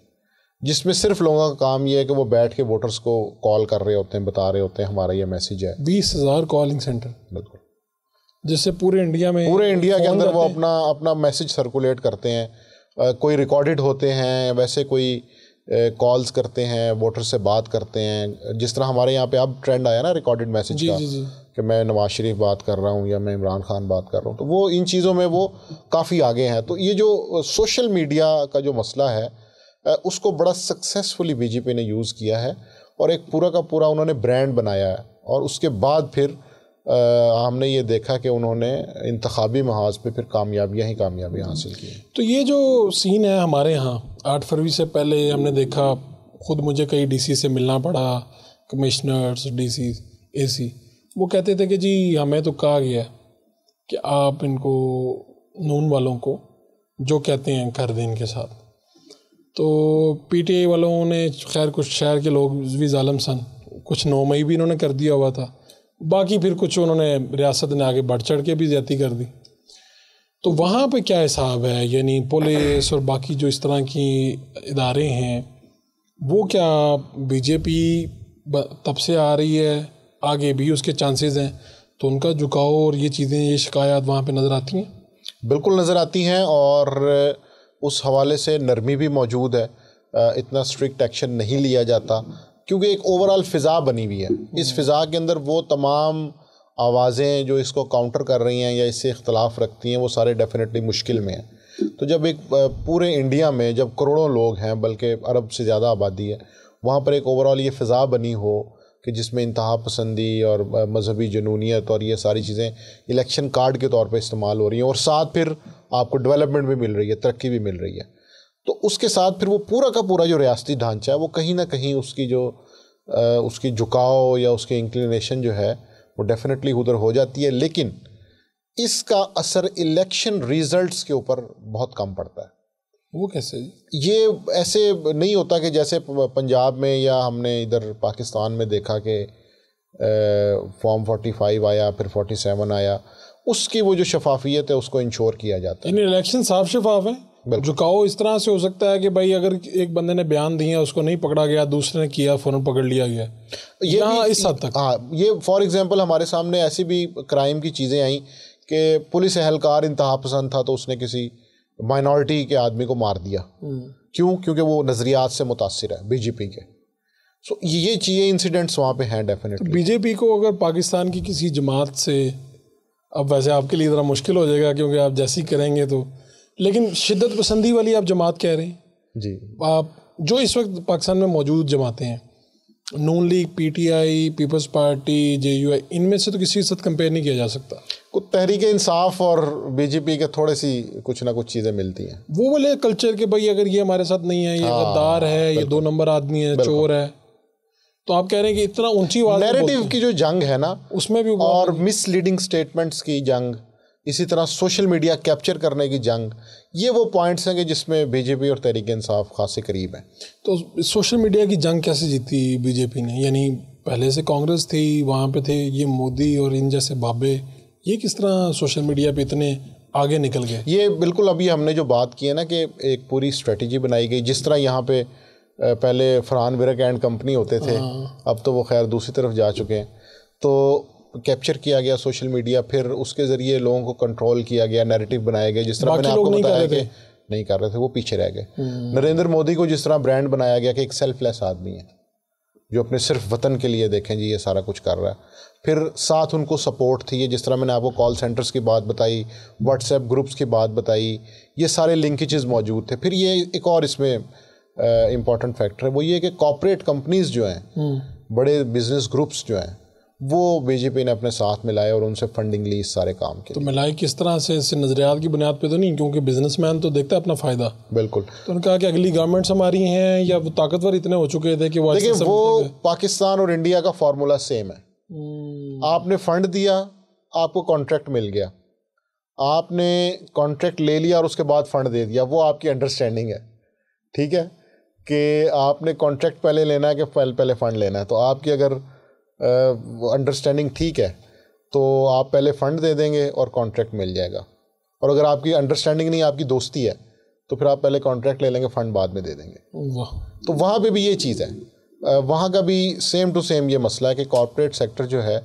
जिसमें सिर्फ लोगों का काम ये है कि वो बैठ के वोटर्स को कॉल कर रहे होते हैं बता रहे होते हैं हमारा ये मैसेज है बीस हज़ार कॉलिंग सेंटर बिल्कुल जिससे पूरे इंडिया में पूरे इंडिया के अंदर वो अपना अपना मैसेज सर्कुलेट करते हैं कोई रिकॉर्डेड होते हैं वैसे कोई कॉल्स करते हैं वोटर से बात करते हैं जिस तरह हमारे यहाँ पे अब ट्रेंड आया ना रिकॉर्डेड मैसेज का जी जी। कि मैं नवाज शरीफ बात कर रहा हूँ या मैं इमरान खान बात कर रहा हूँ तो वो इन चीज़ों में वो काफ़ी आगे हैं तो ये जो सोशल मीडिया का जो मसला है उसको बड़ा सक्सेसफुली बीजेपी ने यूज़ किया है और एक पूरा का पूरा उन्होंने ब्रांड बनाया है और उसके बाद फिर हमने ये देखा कि उन्होंने इंतबी महाज पे फिर कामयाबियाँ ही कामयाबियाँ हासिल की तो ये जो सीन है हमारे यहाँ आठ फरवरी से पहले हमने देखा खुद मुझे कई डीसी से मिलना पड़ा कमिश्नर्स डीसी एसी वो कहते थे कि जी हमें तो कहा गया कि आप इनको नून वालों को जो कहते हैं कर दें इनके साथ तो पीटीआई वालों ने खैर कुछ शहर के लोग भी ालम सन कुछ नौ मई भी इन्होंने कर दिया हुआ था बाकी फिर कुछ उन्होंने रियासत ने आगे बढ़ चढ़ के भी ज्यादा कर दी तो वहाँ पे क्या हिसाब है यानी पुलिस और बाकी जो इस तरह की इदारे हैं वो क्या बीजेपी तब से आ रही है आगे भी उसके चांसेस हैं तो उनका झुकाव और ये चीज़ें ये शिकायत वहाँ पे नज़र आती हैं बिल्कुल नज़र आती हैं और उस हवाले से नरमी भी मौजूद है इतना स्ट्रिक्ट एक्शन नहीं लिया जाता क्योंकि एक ओवरऑल फ़िज़ा बनी हुई है इस हम्म। फ़िज़ा के अंदर वो तमाम आवाज़ें जो इसको काउंटर कर रही हैं या इससे इख्तलाफ रखती हैं वो सारे डेफिनेटली मुश्किल में हैं तो जब एक पूरे इंडिया में जब करोड़ों लोग हैं बल्कि अरब से ज़्यादा आबादी है वहाँ पर एक ओवरऑल ये फ़िज़ा बनी हो कि जिसमें इंतहा पसंदी और मजहबी जनूनीत और ये सारी चीज़ें इलेक्शन कार्ड के तौर पर इस्तेमाल हो रही हैं और साथ फिर आपको डेवलपमेंट भी मिल रही है तरक्की भी मिल रही है तो उसके साथ फिर वो पूरा का पूरा जो रियासती ढांचा है वो कहीं ना कहीं उसकी जो आ, उसकी झुकाव या उसकी इंक्लिनेशन जो है वो डेफिनेटली उधर हो जाती है लेकिन इसका असर इलेक्शन रिजल्ट्स के ऊपर बहुत कम पड़ता है वो कैसे ये ऐसे नहीं होता कि जैसे पंजाब में या हमने इधर पाकिस्तान में देखा कि फॉर्म फोर्टी फाइव आया फिर फोर्टी सेवन आया उसकी वो जो शफाफियत है उसको इंश्योर किया जाता है इलेक्शन साफ शफाफ है झुकाव इस तरह से हो सकता है कि भाई अगर एक बंदे ने बयान दिया उसको नहीं पकड़ा गया दूसरे ने किया फ़ौरन पकड़ लिया गया ये इस हद तक हाँ ये फॉर एग्जांपल हमारे सामने ऐसी भी क्राइम की चीज़ें आई कि पुलिस एहलकार इंतहा पसंद था तो उसने किसी माइनॉरिटी के आदमी को मार दिया हम्म। क्यों क्योंकि वो नज़रियात से मुतासर है बीजेपी के सो so, ये चीज़ें इंसिडेंट्स वहाँ पे हैं डेफिनेटली बीजेपी को अगर पाकिस्तान की किसी जमात से अब वैसे आपके लिए ज़रा मुश्किल हो जाएगा क्योंकि आप जैसी करेंगे तो लेकिन शिद्दत पसंदी वाली आप जमात कह रहे हैं जी आप जो इस वक्त पाकिस्तान में मौजूद जमातें हैं Noon league P T I peoples party J U I इनमें से तो किसी के साथ कंपेयर नहीं किया जा सकता कुछ तहरीक इंसाफ और बीजेपी के थोड़े सी कुछ ना कुछ चीज़ें मिलती हैं वो बोले कल्चर के भाई अगर ये हमारे साथ नहीं है ये हाँ, गद्दार है ये दो नंबर आदमी है चोर है तो आप कह रहे हैं कि इतना ऊंची वाला नैरेटिव की जो जंग है ना उसमें भी और मिसलीडिंग स्टेटमेंट्स की जंग इसी तरह सोशल मीडिया कैप्चर करने की जंग ये वो पॉइंट्स हैं कि जिसमें बीजेपी और तहरीक इंसाफ खासे करीब हैं तो सोशल मीडिया की जंग कैसे जीती बीजेपी ने यानी पहले से कांग्रेस थी वहाँ पे थे ये मोदी और इन जैसे बाबे ये किस तरह सोशल मीडिया पे इतने आगे निकल गए ये बिल्कुल अभी हमने जो बात की है ना कि एक पूरी स्ट्रेटजी बनाई गई जिस तरह यहाँ पे पहले फरहान विरक एंड कंपनी होते थे हाँ। अब तो वो खैर दूसरी तरफ जा चुके हैं तो कैप्चर किया गया सोशल मीडिया फिर उसके ज़रिए लोगों को कंट्रोल किया गया नैरेटिव बनाया गया जिस तरह मैंने आपको बताया कि नहीं कर रहे थे वो पीछे रह गए हम्म। नरेंद्र मोदी को जिस तरह ब्रांड बनाया गया कि एक सेल्फलेस आदमी है जो अपने सिर्फ वतन के लिए देखें जी ये सारा कुछ कर रहा है फिर साथ उनको सपोर्ट थी जिस तरह मैंने आपको कॉल सेंटर्स की बात बताई व्हाट्सएप ग्रुप्स की बात बताई ये सारे लिंकेजेस मौजूद थे फिर ये एक और इसमें इम्पॉर्टेंट फैक्टर है वो ये कि कॉपरेट कंपनीज जो हैं हम्म। बड़े बिजनेस ग्रुप्स जो हैं वो बीजेपी ने अपने साथ मिलाए और उनसे फंडिंग ली इस सारे काम के तो मिलाए किस तरह से इस नज़रियात की बुनियाद पे तो नहीं क्योंकि बिजनेसमैन तो देखता है अपना फ़ायदा बिल्कुल तो उन्होंने कहा कि अगली गवर्नमेंट्स हमारी हैं या वो ताकतवर इतने हो चुके थे कि वो देखिए वो पाकिस्तान और इंडिया का फार्मूला सेम है हम्म। आपने फ़ंड दिया आपको कॉन्ट्रैक्ट मिल गया आपने कॉन्ट्रैक्ट ले लिया और उसके बाद फ़ंड दे दिया वो आपकी अंडरस्टैंडिंग है ठीक है कि आपने कॉन्ट्रैक्ट पहले लेना है कि पहले पहले फ़ंड लेना है तो आपकी अगर अंडरस्टैंडिंग ठीक है तो आप पहले फ़ंड दे देंगे और कॉन्ट्रैक्ट मिल जाएगा और अगर आपकी अंडरस्टैंडिंग नहीं आपकी दोस्ती है तो फिर आप पहले कॉन्ट्रैक्ट ले लेंगे फ़ंड बाद में दे देंगे तो वहाँ पे भी ये चीज़ है वहाँ का भी सेम टू सेम ये मसला है कि कॉरपोरेट सेक्टर जो है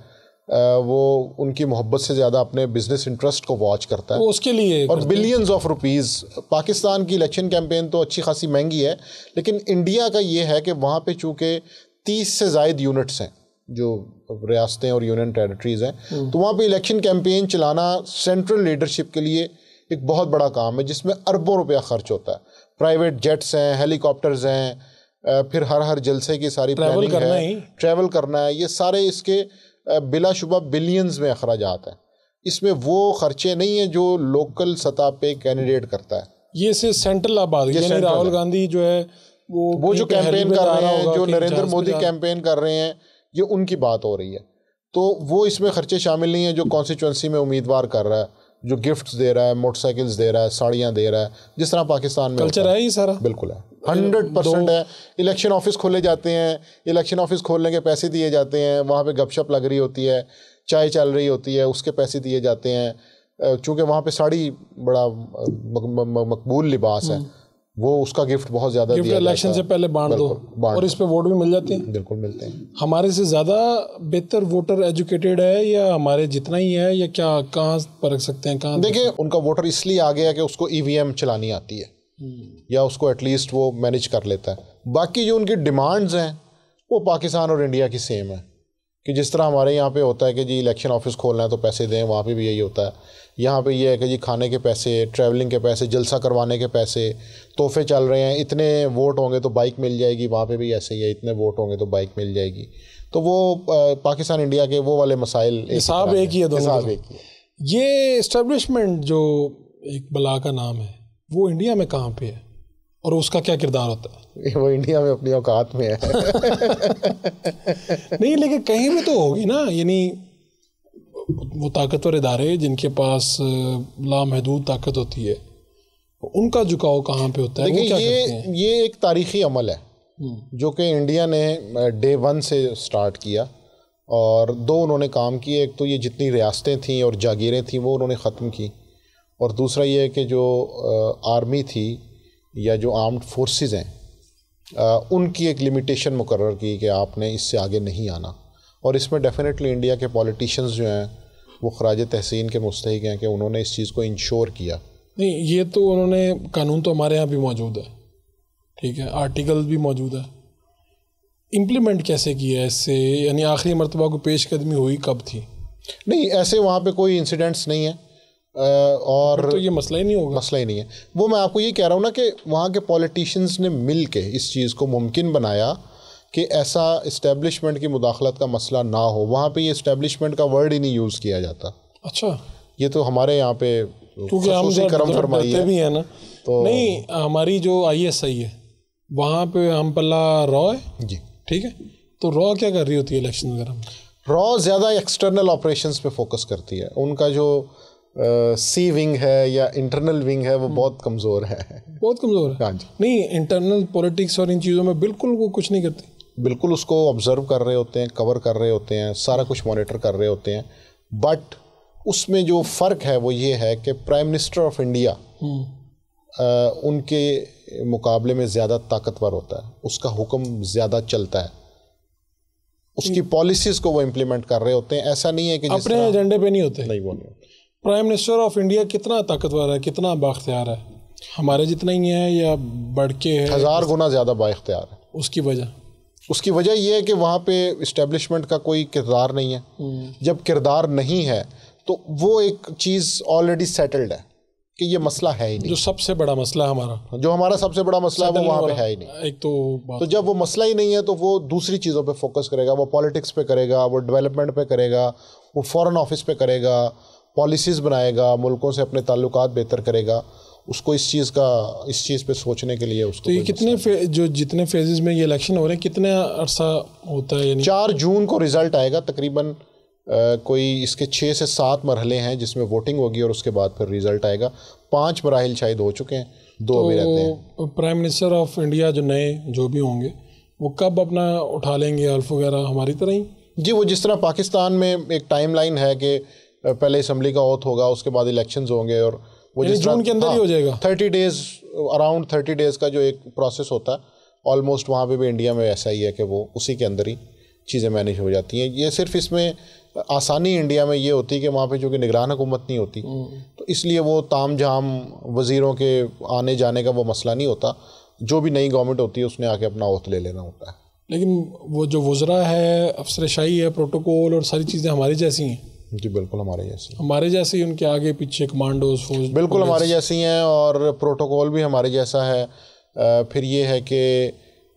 वो उनकी मोहब्बत से ज़्यादा अपने बिजनेस इंटरेस्ट को वॉच करता है उसके लिए और बिलियंस ऑफ रुपीज़ पाकिस्तान की इलेक्शन कैंपेन तो अच्छी खासी महंगी है लेकिन इंडिया का ये है कि वहाँ पे चूँकि तीस से जायद यूनिट्स हैं जो रियासतें और यूनियन टेरिटरीज़ हैं हम्म। तो वहाँ पे इलेक्शन कैंपेन चलाना सेंट्रल लीडरशिप के लिए एक बहुत बड़ा काम है जिसमें अरबों रुपया खर्च होता है प्राइवेट जेट्स हैं हेलीकॉप्टर्स हैं फिर हर हर जलसे की सारी प्लानिंग है ट्रैवल करना है ये सारे इसके बिलाशुबा बिलियंस में अखराज हैं इसमें वो खर्चे नहीं हैं जो लोकल सतह पे कैंडिडेट करता है ये सिर्फ सेंट्रल आबाद यानी राहुल गांधी जो है वो वो जो कैंपेन कर रहे हैं जो नरेंद्र मोदी कैंपेन कर रहे हैं ये उनकी बात हो रही है तो वो इसमें खर्चे शामिल नहीं है जो कॉन्स्टिट्यूंसी में उम्मीदवार कर रहा है जो गिफ्ट दे रहा है मोटरसाइकिल्स दे रहा है साड़ियाँ दे रहा है जिस तरह पाकिस्तान में कल्चर है ही सारा बिल्कुल है हंड्रेड परसेंट है इलेक्शन ऑफिस खोले जाते हैं इलेक्शन ऑफिस खोलने के पैसे दिए जाते हैं वहाँ पे गपशप लग रही होती है चाय चल रही होती है उसके पैसे दिए जाते हैं चूँकि वहाँ पर साड़ी बड़ा मकबूल लिबास है हम्म। वो उसका गिफ्ट बहुत ज़्यादा गिफ्ट इलेक्शन से पहले बांट दो बांड और इस पे वोट भी मिल जाते हैं बिल्कुल मिलते हैं हमारे से ज़्यादा बेहतर वोटर एजुकेटेड है या हमारे जितना ही है या क्या कहाँ परख सकते हैं कहाँ देखिए उनका वोटर इसलिए आ गया कि उसको ई e चलानी आती है हम्म। या उसको एटलीस्ट वो मैनेज कर लेता है बाकी जो उनकी डिमांड्स हैं वो पाकिस्तान और इंडिया की सेम है कि जिस तरह हमारे यहाँ पे होता है कि जी इलेक्शन ऑफिस खोलना है तो पैसे दें वहाँ पे भी यही होता है यहाँ पे ये है कि जी खाने के पैसे ट्रैवलिंग के पैसे जलसा करवाने के पैसे तोहफे चल रहे हैं इतने वोट होंगे तो बाइक मिल जाएगी वहाँ पे भी ऐसे ही है इतने वोट होंगे तो बाइक मिल जाएगी तो वो पाकिस्तान इंडिया के वो वाले मसाइल हिसाब एक ही है हिसाब एक ही तो। ये इस्टेबलिशमेंट जो एक बला का नाम है वो इंडिया में कहाँ पर है और उसका क्या किरदार होता है वो इंडिया में अपनी औकात में है नहीं लेकिन कहीं भी तो होगी ना यानी वो ताकतवर इदारे जिनके पास लामहदूद ताकत होती है उनका झुकाव कहाँ पे होता है वो क्या ये करते हैं? ये एक तारीखी अमल है हम्म। जो कि इंडिया ने डे वन से स्टार्ट किया और दो उन्होंने काम किए एक तो ये जितनी रियासतें थीं और जागीरें थीं वो उन्होंने ख़त्म की और दूसरा ये है कि जो आर्मी थी या जो आर्म्ड फोर्सेस हैं उनकी एक लिमिटेशन मुकर की कि आपने इससे आगे नहीं आना और इसमें डेफिनेटली इंडिया के पॉलिटिशियंस जो हैं वो खराज तहसीन के मुस्तक हैं कि उन्होंने इस चीज़ को इंश्योर किया नहीं ये तो उन्होंने कानून तो हमारे यहाँ भी मौजूद है ठीक है आर्टिकल भी मौजूद है इम्प्लीमेंट कैसे किया है इससे यानी आखिरी मरतबा को पेशकदमी हुई कब थी नहीं ऐसे वहाँ पे कोई इंसिडेंट्स नहीं है और तो ये मसला ही नहीं होगा मसला ही नहीं है वो मैं आपको ये कह रहा हूँ ना कि वहाँ के पॉलिटिशियंस ने मिल के इस चीज़ को मुमकिन बनाया कि ऐसा इस्टेब्लिशमेंट की मुदाखलत का मसला ना हो वहाँ पे ये इस्टेब्लिशमेंट का वर्ड ही नहीं यूज़ किया जाता अच्छा ये तो हमारे यहाँ पे क्योंकि हम कर्म फरमाते है भी हैं ना तो नहीं हमारी जो आई एस आई है वहाँ पे हम पल्ला रॉ है जी ठीक है तो रॉ क्या कर रही होती है इलेक्शन वगैरह में रॉ ज़्यादा एक्सटर्नल ऑपरेशंस पे फोकस करती है उनका जो सी uh, विंग है या इंटरनल विंग है वो हम्म। बहुत कमज़ोर है बहुत कमज़ोर है हाँ जी नहीं इंटरनल पॉलिटिक्स और इन चीज़ों में बिल्कुल वो कुछ नहीं करती बिल्कुल उसको ऑब्ज़र्व कर रहे होते हैं कवर कर रहे होते हैं सारा कुछ मॉनिटर कर रहे होते हैं बट उसमें जो फ़र्क है वो ये है कि प्राइम मिनिस्टर ऑफ इंडिया उनके मुकाबले में ज़्यादा ताकतवर होता है उसका हुक्म ज़्यादा चलता है उसकी पॉलिसीज़ हम्म। को वो इम्प्लीमेंट कर रहे होते हैं ऐसा नहीं है कि अपने एजेंडे पे नहीं होते नहीं वो प्राइम मिनिस्टर ऑफ इंडिया कितना ताकतवर है कितना बाख्तियार है हमारे जितना ही है या बढ़ के है हज़ार गुना ज़्यादा बाख्तियार है उसकी वजह उसकी वजह यह है कि वहाँ पे इस्टेब्लिशमेंट का कोई किरदार नहीं है हम्म। जब किरदार नहीं है तो वो एक चीज़ ऑलरेडी सेटल्ड है कि ये मसला है ही नहीं जो सबसे बड़ा मसला है हमारा जो हमारा सबसे बड़ा मसला है वो वहाँ पे है ही नहीं एक तो तो जब वो मसला ही नहीं है तो वो दूसरी चीज़ों पे फोकस करेगा वो पॉलिटिक्स पे करेगा वो डेवलपमेंट पे करेगा वो फॉरेन ऑफिस पे करेगा पॉलिसीज़ बनाएगा मुल्कों से अपने ताल्लुक बेहतर करेगा उसको इस चीज़ का इस चीज़ पे सोचने के लिए उसको तो ये कितने फे, जो जितने फेजेस में ये इलेक्शन हो रहे हैं कितने अरसा होता है यानी चार जून को रिज़ल्ट आएगा तकरीबन कोई इसके छः से सात मरहले हैं जिसमें वोटिंग होगी और उसके बाद फिर रिज़ल्ट आएगा पाँच मराहल शायद हो चुके हैं दो तो अभी रहते हैं प्राइम मिनिस्टर ऑफ इंडिया जो नए जो भी होंगे वो कब अपना उठा लेंगे अल्फ़ वगैरह हमारी तरह ही जी वो जिस तरह पाकिस्तान में एक टाइम लाइन है कि पहले इसम्बली का ओथ होगा उसके बाद इलेक्शन होंगे और वो जून के अंदर हाँ, ही हो हाँ, जाएगा thirty days around thirty days का जो एक प्रोसेस होता है ऑलमोस्ट वहाँ पे भी इंडिया में ऐसा ही है कि वो उसी के अंदर ही चीज़ें मैनेज हो जाती हैं ये सिर्फ इसमें आसानी इंडिया में ये होती है कि वहाँ पे जो कि निगरान हुकूमत नहीं होती हम्म। तो इसलिए वो ताम झाम वज़ीरों के आने जाने का वो मसला नहीं होता जो भी नई गवर्नमेंट होती है उसने आके अपना ओथ ले लेना होता है लेकिन वो जो वज़रा है शाही है प्रोटोकॉल और सारी चीज़ें हमारी जैसी हैं जी बिल्कुल हमारे जैसे हमारे जैसे ही उनके आगे पीछे कमांडोज फौज बिल्कुल हमारे जैसे ही हैं और प्रोटोकॉल भी हमारे जैसा है फिर ये है कि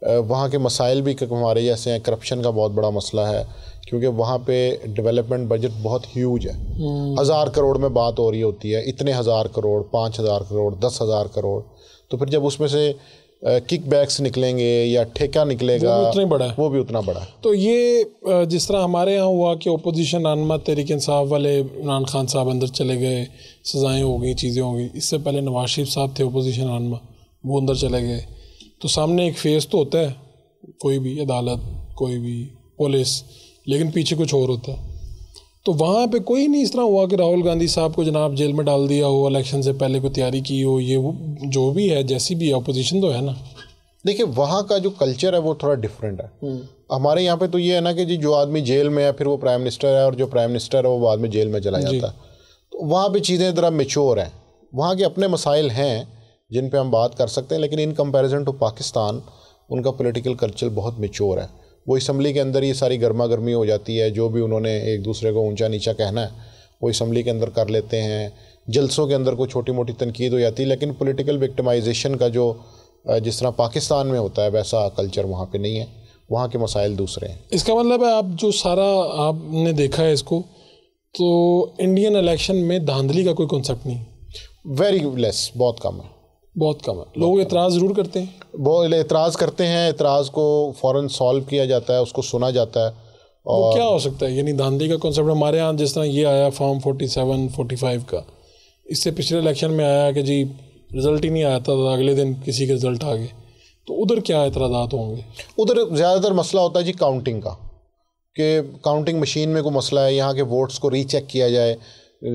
वहाँ के मसाइल भी हमारे जैसे हैं करप्शन का बहुत बड़ा मसला है क्योंकि वहाँ पे डेवलपमेंट बजट बहुत ह्यूज है हम्म। हज़ार करोड़ में बात हो रही होती है इतने हज़ार करोड़ पाँच हज़ार करोड़ दस हज़ार करोड़ तो फिर जब उसमें से किकबैक्स निकलेंगे या ठेका निकलेगा वो उतना बड़ा है वो भी उतना बड़ा है तो ये जिस तरह हमारे यहाँ हुआ कि अपोजिशन रानमा तहरीक साहब वाले इमरान खान साहब अंदर चले गए सजाएं हो गई चीज़ें हो गई इससे पहले नवाज शरीफ साहब थे अपोजिशन रानमा वो अंदर चले गए तो सामने एक फेस तो होता है कोई भी अदालत कोई भी पुलिस लेकिन पीछे कुछ और होता है तो वहाँ पे कोई नहीं इस तरह हुआ कि राहुल गांधी साहब को जनाब जेल में डाल दिया हो इलेक्शन से पहले कोई तैयारी की हो ये वो जो भी है जैसी भी अपोजिशन तो है ना देखिए वहाँ का जो कल्चर है वो थोड़ा डिफरेंट है हम्म। हमारे यहाँ पे तो ये है ना कि जी जो आदमी जेल में है फिर वो प्राइम मिनिस्टर है और जो प्राइम मिनिस्टर है वो बाद में जेल में चला जाता है तो वहाँ पर चीज़ें ज़रा मेच्योर हैं वहाँ के अपने मसाइल हैं जिन पर हम बात कर सकते हैं लेकिन इन कंपेरिजन टू पाकिस्तान उनका पोलिटिकल कल्चर बहुत मेच्योर है वो इसम्बली के अंदर ये सारी गर्मा गर्मी हो जाती है जो भी उन्होंने एक दूसरे को ऊंचा नीचा कहना है वो इसम्बली के अंदर कर लेते हैं जलसों के अंदर कोई छोटी मोटी तनकीद हो जाती है लेकिन पोलिटिकल विक्टमाइजेशन का जो जिस तरह पाकिस्तान में होता है वैसा कल्चर वहाँ पर नहीं है वहाँ के मसाइल दूसरे हैं इसका मतलब है आप जो सारा आपने देखा है इसको तो इंडियन इलेक्शन में धांधली का कोई कॉन्सेप्ट नहीं वेरी लेस बहुत कम है बहुत कम है लोग एतराज़ ज़रूर करते हैं बहुत एतराज़ करते हैं एतराज़ को फ़ौर सॉल्व किया जाता है उसको सुना जाता है और वो क्या हो सकता है यानी धांधली का कॉन्सेप्ट हमारे यहाँ जिस तरह ये आया form forty seven forty five का इससे पिछले इलेक्शन में आया कि जी रिज़ल्ट ही नहीं आया था, था तो अगले दिन किसी के रिज़ल्ट आ गए तो उधर क्या एतराज़ात होंगे उधर ज़्यादातर मसला होता है जी काउंटिंग का कि काउंटिंग मशीन में कोई मसला है यहाँ के वोट्स को रीचेक किया जाए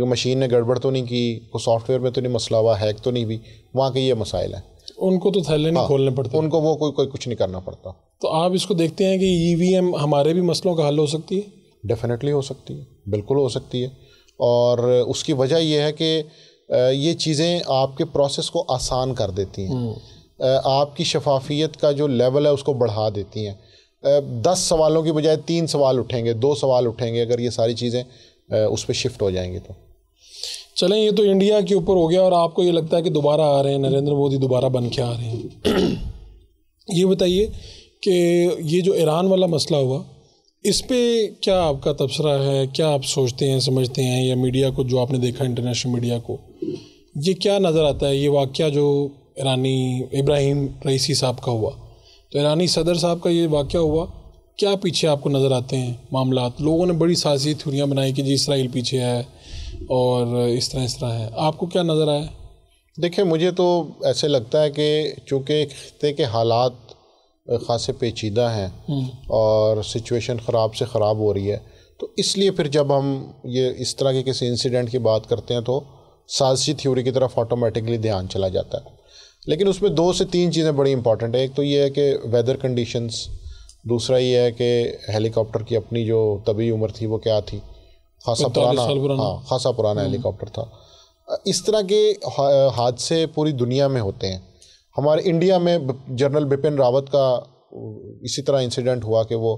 मशीन ने गड़बड़ तो नहीं की कोई सॉफ्टवेयर में तो नहीं मसला हुआ हैक तो नहीं भी वहाँ के ये मसाइल हैं उनको तो थैले नहीं हाँ, खोलने पड़ते उनको वो कोई कोई कुछ नहीं करना पड़ता तो आप इसको देखते हैं कि ई हमारे भी मसलों का हल हो सकती है डेफिनेटली हो सकती है बिल्कुल हो सकती है और उसकी वजह यह है कि ये चीज़ें आपके प्रोसेस को आसान कर देती हैं हम्म। आपकी शफाफियत का जो लेवल है उसको बढ़ा देती हैं दस सवालों की बजाय तीन सवाल उठेंगे दो सवाल उठेंगे अगर ये सारी चीज़ें उस पर शिफ्ट हो जाएंगे तो चलें ये तो इंडिया के ऊपर हो गया और आपको ये लगता है कि दोबारा आ रहे हैं नरेंद्र मोदी दोबारा बन के आ रहे हैं ये बताइए कि ये जो ईरान वाला मसला हुआ इस पर क्या आपका तबसरा है क्या आप सोचते हैं समझते हैं या मीडिया को जो आपने देखा इंटरनेशनल मीडिया को ये क्या नज़र आता है ये वाक़ जो ईरानी इब्राहिम रईसी साहब का हुआ तो ईरानी सदर साहब का ये वाक़ हुआ क्या पीछे आपको नज़र आते हैं मामला लोगों ने बड़ी साजी थ्यूरियाँ बनाई कि जी इसराइल पीछे है और इस तरह इस तरह है आपको क्या नज़र आया देखिए मुझे तो ऐसे लगता है कि चूँकि खत्े के हालात ख़ास पेचीदा हैं हम्म। और सिचुएशन ख़राब से ख़राब हो रही है तो इसलिए फिर जब हम ये इस तरह के किसी इंसिडेंट की बात करते हैं तो साजिशी थ्योरी की तरफ ऑटोमेटिकली ध्यान चला जाता है लेकिन उसमें दो से तीन चीज़ें बड़ी इंपॉर्टेंट है एक तो ये है कि वेदर कंडीशंस दूसरा ये है कि हेलीकॉप्टर की अपनी जो तबी उम्र थी वो क्या थी खासा पुराना हाँ खासा पुराना हम्म। हेलीकॉप्टर था इस तरह के हादसे पूरी दुनिया में होते हैं हमारे इंडिया में जनरल बिपिन रावत का इसी तरह इंसिडेंट हुआ कि वो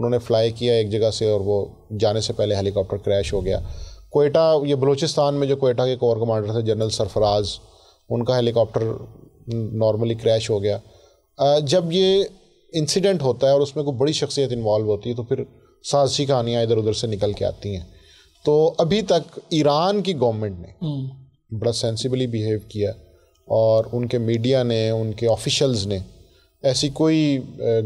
उन्होंने फ्लाई किया एक जगह से और वो जाने से पहले हेलीकॉप्टर क्रैश हो गया कोयटा ये बलूचिस्तान में जो कोयटा के कोर कमांडर थे जनरल सरफराज उनका हेलीकॉप्टर नॉर्मली क्रैश हो गया जब ये इंसिडेंट होता है और उसमें कोई बड़ी शख्सियत इन्वॉल्व होती है तो फिर साजशी कहानियाँ इधर उधर से निकल के आती हैं तो अभी तक ईरान की गवर्नमेंट ने हम्म। बड़ा सेंसिबली बिहेव किया और उनके मीडिया ने उनके ऑफिशल्स ने ऐसी कोई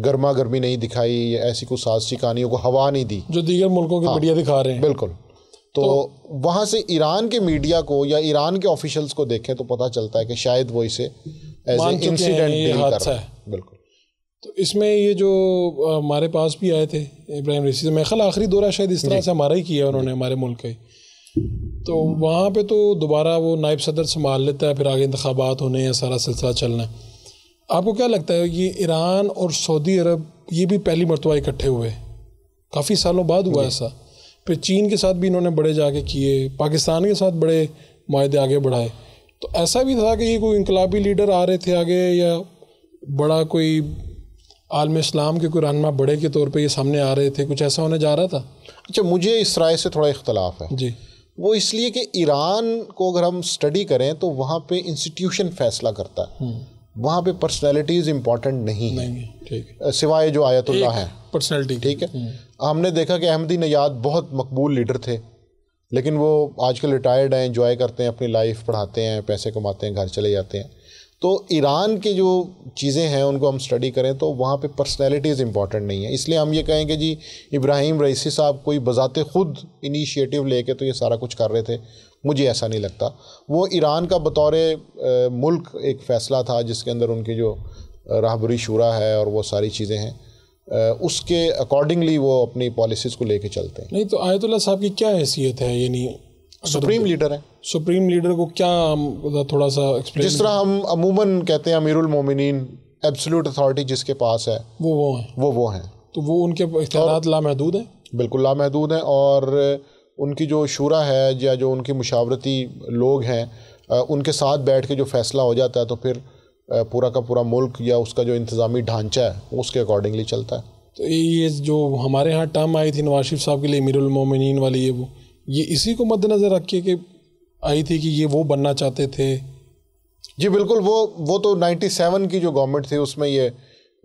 गर्मा गर्मी नहीं दिखाई या ऐसी कोई साजशी कहानियों को हवा नहीं दी जो दीगर मुल्कों के हाँ, मीडिया दिखा रहे हैं बिल्कुल तो, तो वहाँ से ईरान के मीडिया को या ईरान के ऑफिशल्स को देखें तो पता चलता है कि शायद वो इसे एज ए इंसिडेंट बिल्कुल तो इसमें ये जो हमारे पास भी आए थे इब्राहिम रेसी मैं ख्याल आखिरी दौरा शायद इस तरह से हमारा ही किया उन्होंने हमारे मुल्क का ही तो वहाँ पे तो दोबारा वो नायब सदर संभाल लेता है फिर आगे इंतबात होने या सारा सिलसिला चलना है आपको क्या लगता है ये ईरान और सऊदी अरब ये भी पहली मरतबा इकट्ठे हुए काफ़ी सालों बाद हुआ ऐसा फिर चीन के साथ भी इन्होंने बड़े जाके किए पाकिस्तान के साथ बड़े माहे आगे बढ़ाए तो ऐसा भी था कि ये कोई इनकलाबी लीडर आ रहे थे आगे या बड़ा कोई आलम इस्लाम के कोई रहनमा बड़े के तौर पर ये सामने आ रहे थे कुछ ऐसा होने जा रहा था अच्छा मुझे इस राय से थोड़ा इख्तलाफ है जी वो इसलिए कि ईरान को अगर हम स्टडी करें तो वहाँ पे इंस्टीट्यूशन फैसला करता है हम्म। वहाँ पे पर्सनैलिटीज़ इम्पॉर्टेंट नहीं है ठीक सिवाय जो आयतुल्ला है पर्सनैलिटी ठीक है हम्म। हमने देखा कि अहमदी नयाद बहुत मकबूल लीडर थे लेकिन वो आजकल रिटायर्ड हैं इंजॉय करते हैं अपनी लाइफ पढ़ाते हैं पैसे कमाते हैं घर चले जाते हैं तो ईरान की जो चीज़ें हैं उनको हम स्टडी करें तो वहाँ पे पर्सनैलिटीज़ इंपॉर्टेंट नहीं है इसलिए हम ये कहें कि जी इब्राहिम रईसी साहब कोई बजाते ख़ुद इनिशिएटिव लेके तो ये सारा कुछ कर रहे थे मुझे ऐसा नहीं लगता वो ईरान का बतौर मुल्क एक फ़ैसला था जिसके अंदर उनकी जो राहबरी शुरा है और वो सारी चीज़ें हैं उसके अकॉर्डिंगली वो अपनी पॉलिसीज़ को लेके चलते हैं नहीं तो आयतुल्ला साहब की क्या हैसियत है यानी अच्छा, सुप्रीम तो लीडर है सुप्रीम लीडर को क्या मतलब थोड़ा सा एक्सप्लेन जिस तरह हम अमूमन कहते हैं अमीरुल मोमिनीन एब्सोल्यूट अथॉरिटी जिसके पास है वो वो हैं वो वो हैं तो वो उनके इख्तियार लामहदूद हैं बिल्कुल लामहदूद हैं और उनकी जो शूरा है या जो उनकी मशावरती लोग हैं उनके साथ बैठ के जो फैसला हो जाता है तो फिर पूरा का पूरा मुल्क या उसका जो इंतज़ामी ढांचा है उसके अकॉर्डिंगली चलता है तो ये जो हमारे यहाँ टर्म आई थी नवाज शरीफ साहब के लिए मीरमिन वाली ये वो ये इसी को मद्देनज़र रखिए कि आई थी कि ये वो बनना चाहते थे जी बिल्कुल वो वो तो 97 की जो गवर्नमेंट थी उसमें ये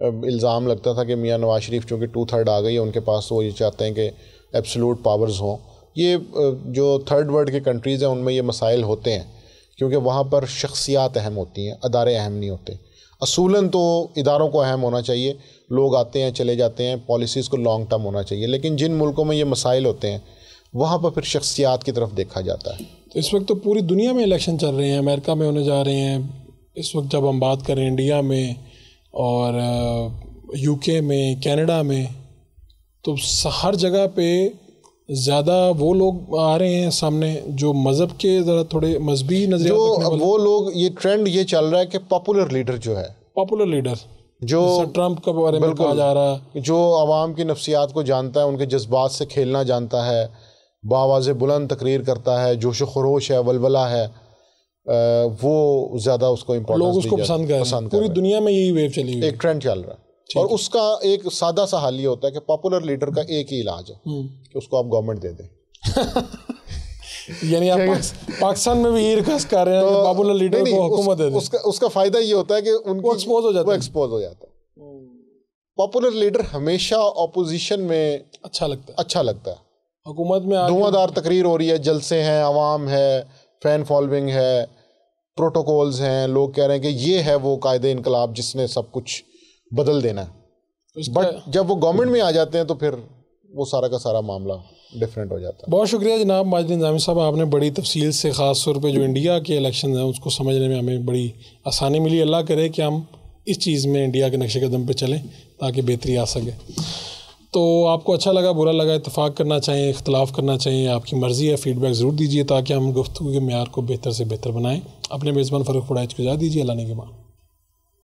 इल्ज़ाम लगता था कि मियाँ नवाज शरीफ चूँकि टू थर्ड आ गई है उनके पास तो वो ये चाहते हैं कि एब्सलूट पावर्स हों ये जो थर्ड वर्ल्ड के कंट्रीज़ हैं उनमें ये मसाइल होते हैं क्योंकि वहाँ पर शख्सियात अहम होती हैं अदारे अहम नहीं होते असूलन तो इदारों को अहम होना चाहिए लोग आते हैं चले जाते हैं पॉलिसीज़ को लॉन्ग टर्म होना चाहिए लेकिन जिन मुल्कों में ये मसाइल होते हैं वहाँ पर फिर शख्सियात की तरफ देखा जाता है तो इस वक्त तो पूरी दुनिया में इलेक्शन चल रहे हैं अमेरिका में होने जा रहे हैं इस वक्त जब हम बात करें इंडिया में और यूके में कनाडा में तो हर जगह पे ज़्यादा वो लोग आ रहे हैं सामने जो मज़हब के ज़रा थोड़े मजहबी नजर जो वो लोग ये ट्रेंड ये चल रहा है कि पॉपुलर लीडर जो है पॉपुलर लीडर जो ट्रंप के बारे में कहा जा रहा है जो आवाम की नफ्सियात को जानता है उनके जज्बात से खेलना जानता है बावाज़ बुलंद तकरीर करता है जोश खरोश है वलवला है आ, वो ज़्यादा उसको लोग उसको पसंद कर पसंद कर पूरी दुनिया में यही वेव चली एक ट्रेंड चल रहा है और उसका एक सादा सा हाल ये होता है कि पॉपुलर लीडर का एक ही इलाज है हम्म। कि उसको आप गवर्नमेंट दे दें यानी आप पाकिस्तान में भी ये रिक्वेस्ट कर रहे हैं तो पॉपुलर लीडर को हुकूमत उस, दे उसका उसका फायदा ये होता है कि उनको एक्सपोज हो जाता है एक्सपोज हो जाता है पॉपुलर लीडर हमेशा अपोजिशन में अच्छा लगता है अच्छा लगता है हुकूमत में धुआंधार तकरीर हो रही है जलसे हैं आवाम है फैन फॉलोइंग है प्रोटोकॉल्स हैं लोग कह रहे हैं कि ये है वो कायदे इनकलाब जिसने सब कुछ बदल देना है बट जब वो गवर्नमेंट में आ जाते हैं तो फिर वो सारा का सारा मामला डिफरेंट हो जाता है बहुत शुक्रिया जनाब माजिद नजामी साहब आपने बड़ी तफसील से ख़ास तौर पर जो इंडिया के इलेक्शन हैं उसको समझने में हमें बड़ी आसानी मिली अल्लाह करे कि हम इस चीज़ में इंडिया के नक्शे कदम पर चलें ताकि बेहतरी आ सके तो आपको अच्छा लगा बुरा लगा इतफाक़ करना चाहिए इख्तलाफ करना चाहिए आपकी मर्ज़ी है फीडबैक ज़रूर दीजिए ताकि हम गुफ्तु के मैार को बेहतर से बेहतर बनाएं अपने मेज़बान फ़रूख पढ़ाई को जा दीजिए अल्लाह ने के माँ